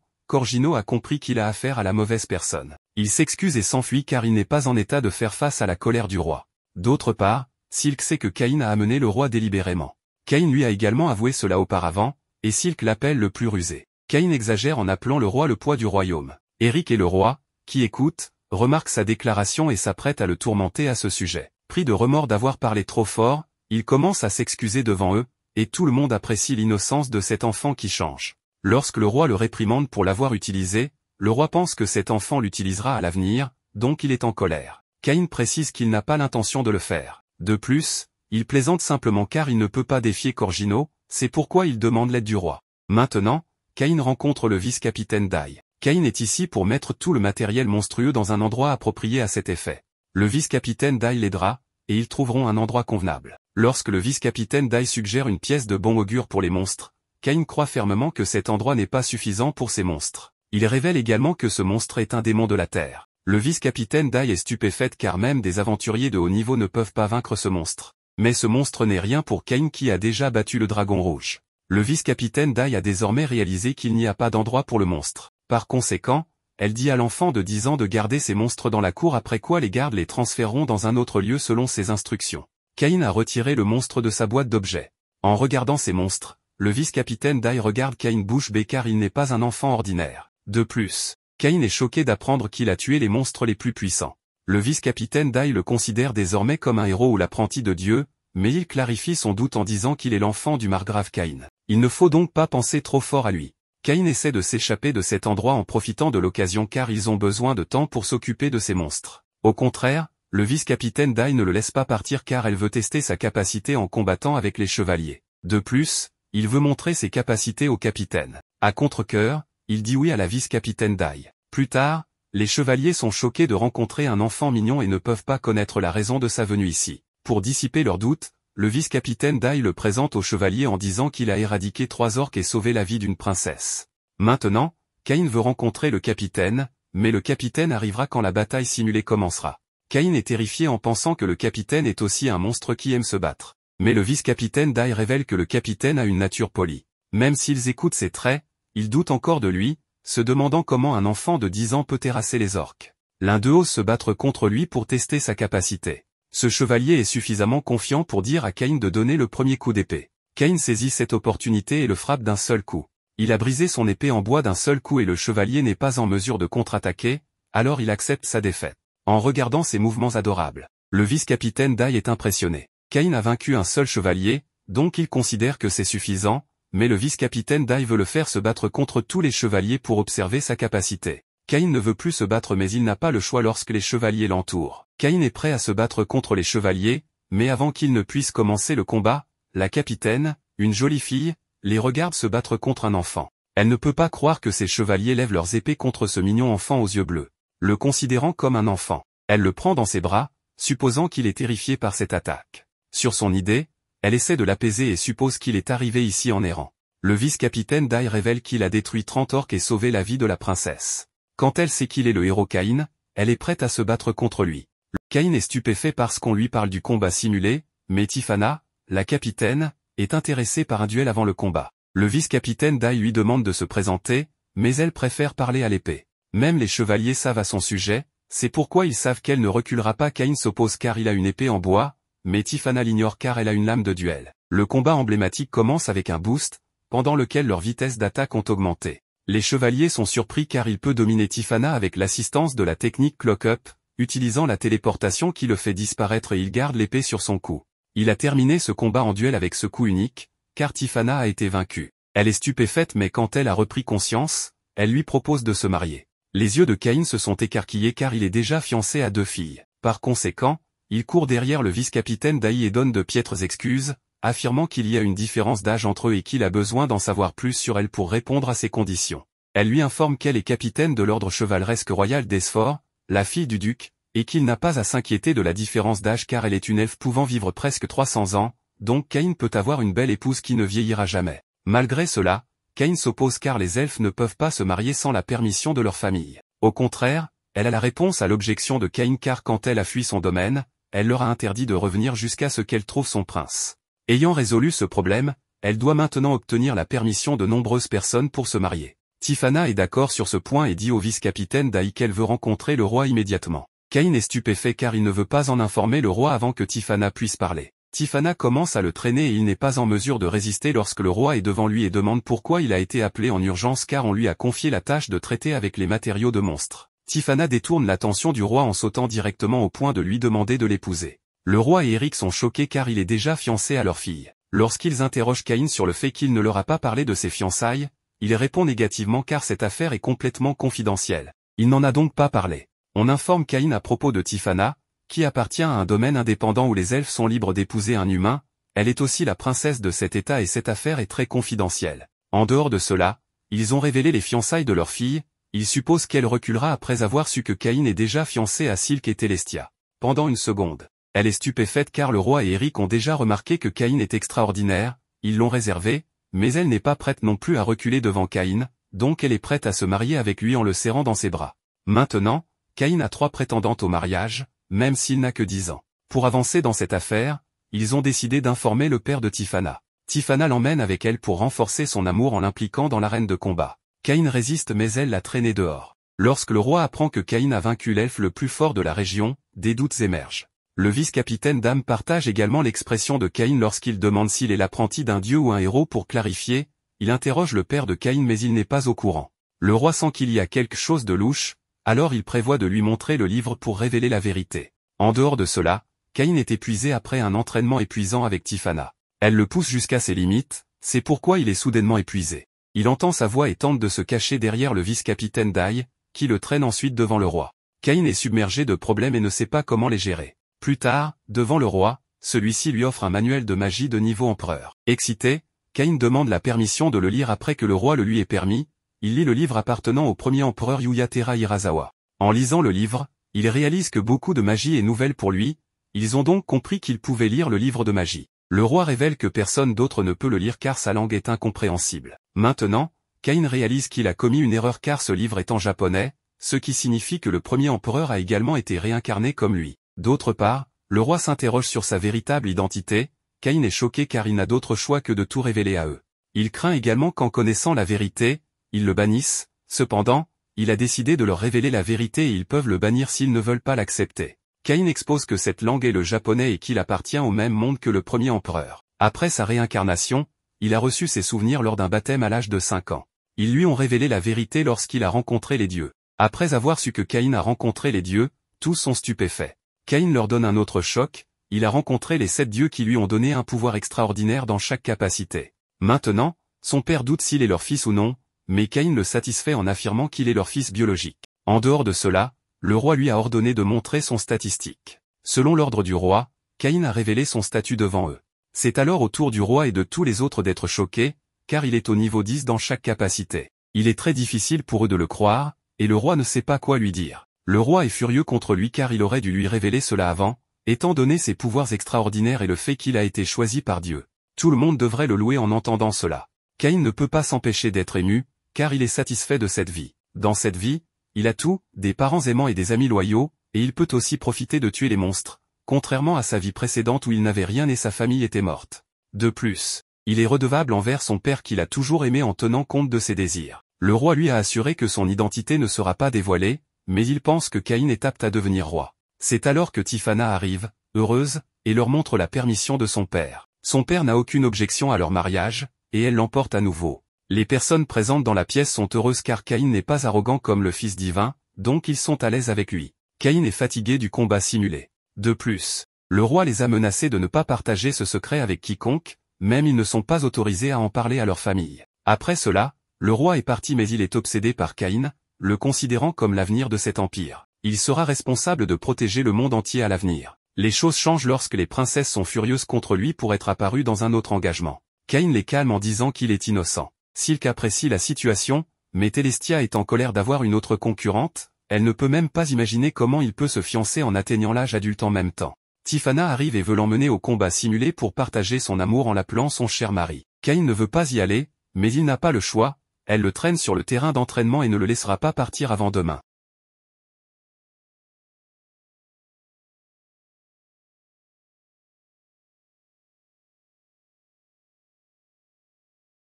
A: Corgino a compris qu'il a affaire à la mauvaise personne. Il s'excuse et s'enfuit car il n'est pas en état de faire face à la colère du roi. D'autre part, Silk sait que Caïn a amené le roi délibérément. Cain lui a également avoué cela auparavant, et Silk l'appelle le plus rusé. Caïn exagère en appelant le roi le poids du royaume. Eric et le roi, qui écoute, remarquent sa déclaration et s'apprêtent à le tourmenter à ce sujet. Pris de remords d'avoir parlé trop fort, il commence à s'excuser devant eux, et tout le monde apprécie l'innocence de cet enfant qui change. Lorsque le roi le réprimande pour l'avoir utilisé, le roi pense que cet enfant l'utilisera à l'avenir, donc il est en colère. Caïn précise qu'il n'a pas l'intention de le faire. De plus, il plaisante simplement car il ne peut pas défier Corgino, c'est pourquoi il demande l'aide du roi. Maintenant, Cain rencontre le vice-capitaine Dai. Cain est ici pour mettre tout le matériel monstrueux dans un endroit approprié à cet effet. Le vice-capitaine Dai l'aidera, et ils trouveront un endroit convenable. Lorsque le vice-capitaine Dai suggère une pièce de bon augure pour les monstres, Cain croit fermement que cet endroit n'est pas suffisant pour ces monstres. Il révèle également que ce monstre est un démon de la Terre. Le vice-capitaine Dai est stupéfaite car même des aventuriers de haut niveau ne peuvent pas vaincre ce monstre. Mais ce monstre n'est rien pour Kane qui a déjà battu le dragon rouge. Le vice-capitaine Dai a désormais réalisé qu'il n'y a pas d'endroit pour le monstre. Par conséquent, elle dit à l'enfant de 10 ans de garder ces monstres dans la cour après quoi les gardes les transféreront dans un autre lieu selon ses instructions. Kane a retiré le monstre de sa boîte d'objets. En regardant ces monstres, le vice-capitaine Dai regarde Kane bouche bée car il n'est pas un enfant ordinaire. De plus, Cain est choqué d'apprendre qu'il a tué les monstres les plus puissants. Le vice-capitaine Dai le considère désormais comme un héros ou l'apprenti de Dieu, mais il clarifie son doute en disant qu'il est l'enfant du margrave Cain. Il ne faut donc pas penser trop fort à lui. Cain essaie de s'échapper de cet endroit en profitant de l'occasion car ils ont besoin de temps pour s'occuper de ces monstres. Au contraire, le vice-capitaine Dai ne le laisse pas partir car elle veut tester sa capacité en combattant avec les chevaliers. De plus, il veut montrer ses capacités au capitaine. À contre coeur il dit oui à la vice-capitaine Dai. Plus tard, les chevaliers sont choqués de rencontrer un enfant mignon et ne peuvent pas connaître la raison de sa venue ici. Pour dissiper leurs doutes, le vice-capitaine Dai le présente au chevalier en disant qu'il a éradiqué trois orques et sauvé la vie d'une princesse. Maintenant, Cain veut rencontrer le capitaine, mais le capitaine arrivera quand la bataille simulée commencera. Cain est terrifié en pensant que le capitaine est aussi un monstre qui aime se battre. Mais le vice-capitaine Dai révèle que le capitaine a une nature polie. Même s'ils écoutent ses traits, il doute encore de lui, se demandant comment un enfant de 10 ans peut terrasser les orques. L'un d'eux ose se battre contre lui pour tester sa capacité. Ce chevalier est suffisamment confiant pour dire à Cain de donner le premier coup d'épée. Cain saisit cette opportunité et le frappe d'un seul coup. Il a brisé son épée en bois d'un seul coup et le chevalier n'est pas en mesure de contre-attaquer, alors il accepte sa défaite. En regardant ses mouvements adorables, le vice-capitaine Dai est impressionné. Cain a vaincu un seul chevalier, donc il considère que c'est suffisant, mais le vice-capitaine Dai veut le faire se battre contre tous les chevaliers pour observer sa capacité. Cain ne veut plus se battre mais il n'a pas le choix lorsque les chevaliers l'entourent. Cain est prêt à se battre contre les chevaliers, mais avant qu'il ne puisse commencer le combat, la capitaine, une jolie fille, les regarde se battre contre un enfant. Elle ne peut pas croire que ces chevaliers lèvent leurs épées contre ce mignon enfant aux yeux bleus, le considérant comme un enfant. Elle le prend dans ses bras, supposant qu'il est terrifié par cette attaque. Sur son idée, elle essaie de l'apaiser et suppose qu'il est arrivé ici en errant. Le vice-capitaine Dai révèle qu'il a détruit 30 orques et sauvé la vie de la princesse. Quand elle sait qu'il est le héros Caïn, elle est prête à se battre contre lui. Caïn est stupéfait parce qu'on lui parle du combat simulé, mais Tifana, la capitaine, est intéressée par un duel avant le combat. Le vice-capitaine Dai lui demande de se présenter, mais elle préfère parler à l'épée. Même les chevaliers savent à son sujet, c'est pourquoi ils savent qu'elle ne reculera pas Caïn s'oppose car il a une épée en bois, mais Tifana l'ignore car elle a une lame de duel. Le combat emblématique commence avec un boost, pendant lequel leurs vitesses d'attaque ont augmenté. Les chevaliers sont surpris car il peut dominer Tifana avec l'assistance de la technique clock-up, utilisant la téléportation qui le fait disparaître et il garde l'épée sur son cou. Il a terminé ce combat en duel avec ce coup unique, car Tifana a été vaincue. Elle est stupéfaite mais quand elle a repris conscience, elle lui propose de se marier. Les yeux de Cain se sont écarquillés car il est déjà fiancé à deux filles. Par conséquent, il court derrière le vice-capitaine d'Aï et donne de piètres excuses, affirmant qu'il y a une différence d'âge entre eux et qu'il a besoin d'en savoir plus sur elle pour répondre à ses conditions. Elle lui informe qu'elle est capitaine de l'ordre chevaleresque royal d'Esphore, la fille du duc, et qu'il n'a pas à s'inquiéter de la différence d'âge car elle est une elfe pouvant vivre presque 300 ans, donc Cain peut avoir une belle épouse qui ne vieillira jamais. Malgré cela, Cain s'oppose car les elfes ne peuvent pas se marier sans la permission de leur famille. Au contraire, elle a la réponse à l'objection de Cain car quand elle a fui son domaine, elle leur a interdit de revenir jusqu'à ce qu'elle trouve son prince. Ayant résolu ce problème, elle doit maintenant obtenir la permission de nombreuses personnes pour se marier. Tifana est d'accord sur ce point et dit au vice-capitaine Daï qu'elle veut rencontrer le roi immédiatement. Cain est stupéfait car il ne veut pas en informer le roi avant que Tifana puisse parler. Tifana commence à le traîner et il n'est pas en mesure de résister lorsque le roi est devant lui et demande pourquoi il a été appelé en urgence car on lui a confié la tâche de traiter avec les matériaux de monstres. Tifana détourne l'attention du roi en sautant directement au point de lui demander de l'épouser. Le roi et Eric sont choqués car il est déjà fiancé à leur fille. Lorsqu'ils interrogent Caïn sur le fait qu'il ne leur a pas parlé de ses fiançailles, il répond négativement car cette affaire est complètement confidentielle. Il n'en a donc pas parlé. On informe Caïn à propos de Tifana, qui appartient à un domaine indépendant où les elfes sont libres d'épouser un humain, elle est aussi la princesse de cet état et cette affaire est très confidentielle. En dehors de cela, ils ont révélé les fiançailles de leur fille, il suppose qu'elle reculera après avoir su que Caïn est déjà fiancé à Silk et Telestia. Pendant une seconde, elle est stupéfaite car le roi et Eric ont déjà remarqué que Caïn est extraordinaire, ils l'ont réservé, mais elle n'est pas prête non plus à reculer devant Caïn, donc elle est prête à se marier avec lui en le serrant dans ses bras. Maintenant, Caïn a trois prétendantes au mariage, même s'il n'a que dix ans. Pour avancer dans cette affaire, ils ont décidé d'informer le père de Tifana. Tifana l'emmène avec elle pour renforcer son amour en l'impliquant dans l'arène de combat. Caïn résiste mais elle l'a traîné dehors. Lorsque le roi apprend que Caïn a vaincu l'elfe le plus fort de la région, des doutes émergent. Le vice-capitaine d'âme partage également l'expression de Caïn lorsqu'il demande s'il est l'apprenti d'un dieu ou un héros pour clarifier, il interroge le père de Caïn mais il n'est pas au courant. Le roi sent qu'il y a quelque chose de louche, alors il prévoit de lui montrer le livre pour révéler la vérité. En dehors de cela, Caïn est épuisé après un entraînement épuisant avec Tifana. Elle le pousse jusqu'à ses limites, c'est pourquoi il est soudainement épuisé. Il entend sa voix et tente de se cacher derrière le vice-capitaine Dai, qui le traîne ensuite devant le roi. Cain est submergé de problèmes et ne sait pas comment les gérer. Plus tard, devant le roi, celui-ci lui offre un manuel de magie de niveau empereur. Excité, Cain demande la permission de le lire après que le roi le lui ait permis, il lit le livre appartenant au premier empereur Yuyatera Hirazawa. En lisant le livre, il réalise que beaucoup de magie est nouvelle pour lui, ils ont donc compris qu'il pouvait lire le livre de magie. Le roi révèle que personne d'autre ne peut le lire car sa langue est incompréhensible. Maintenant, Cain réalise qu'il a commis une erreur car ce livre est en japonais, ce qui signifie que le premier empereur a également été réincarné comme lui. D'autre part, le roi s'interroge sur sa véritable identité, Cain est choqué car il n'a d'autre choix que de tout révéler à eux. Il craint également qu'en connaissant la vérité, ils le bannissent, cependant, il a décidé de leur révéler la vérité et ils peuvent le bannir s'ils ne veulent pas l'accepter. Cain expose que cette langue est le japonais et qu'il appartient au même monde que le premier empereur. Après sa réincarnation, il a reçu ses souvenirs lors d'un baptême à l'âge de 5 ans. Ils lui ont révélé la vérité lorsqu'il a rencontré les dieux. Après avoir su que Caïn a rencontré les dieux, tous sont stupéfaits. Caïn leur donne un autre choc, il a rencontré les sept dieux qui lui ont donné un pouvoir extraordinaire dans chaque capacité. Maintenant, son père doute s'il est leur fils ou non, mais Caïn le satisfait en affirmant qu'il est leur fils biologique. En dehors de cela, le roi lui a ordonné de montrer son statistique. Selon l'ordre du roi, Caïn a révélé son statut devant eux. C'est alors au tour du roi et de tous les autres d'être choqués, car il est au niveau 10 dans chaque capacité. Il est très difficile pour eux de le croire, et le roi ne sait pas quoi lui dire. Le roi est furieux contre lui car il aurait dû lui révéler cela avant, étant donné ses pouvoirs extraordinaires et le fait qu'il a été choisi par Dieu. Tout le monde devrait le louer en entendant cela. Caïn ne peut pas s'empêcher d'être ému, car il est satisfait de cette vie. Dans cette vie, il a tout, des parents aimants et des amis loyaux, et il peut aussi profiter de tuer les monstres, contrairement à sa vie précédente où il n'avait rien et sa famille était morte. De plus, il est redevable envers son père qu'il a toujours aimé en tenant compte de ses désirs. Le roi lui a assuré que son identité ne sera pas dévoilée, mais il pense que Caïn est apte à devenir roi. C'est alors que Tifana arrive, heureuse, et leur montre la permission de son père. Son père n'a aucune objection à leur mariage, et elle l'emporte à nouveau. Les personnes présentes dans la pièce sont heureuses car Caïn n'est pas arrogant comme le Fils divin, donc ils sont à l'aise avec lui. Caïn est fatigué du combat simulé. De plus, le roi les a menacés de ne pas partager ce secret avec quiconque, même ils ne sont pas autorisés à en parler à leur famille. Après cela, le roi est parti mais il est obsédé par Caïn, le considérant comme l'avenir de cet empire. Il sera responsable de protéger le monde entier à l'avenir. Les choses changent lorsque les princesses sont furieuses contre lui pour être apparues dans un autre engagement. Caïn les calme en disant qu'il est innocent. Silk apprécie la situation, mais Telestia est en colère d'avoir une autre concurrente, elle ne peut même pas imaginer comment il peut se fiancer en atteignant l'âge adulte en même temps. Tifana arrive et veut l'emmener au combat simulé pour partager son amour en l'appelant son cher mari. Cain ne veut pas y aller, mais il n'a pas le choix, elle le traîne sur le terrain d'entraînement et ne le laissera pas partir avant demain.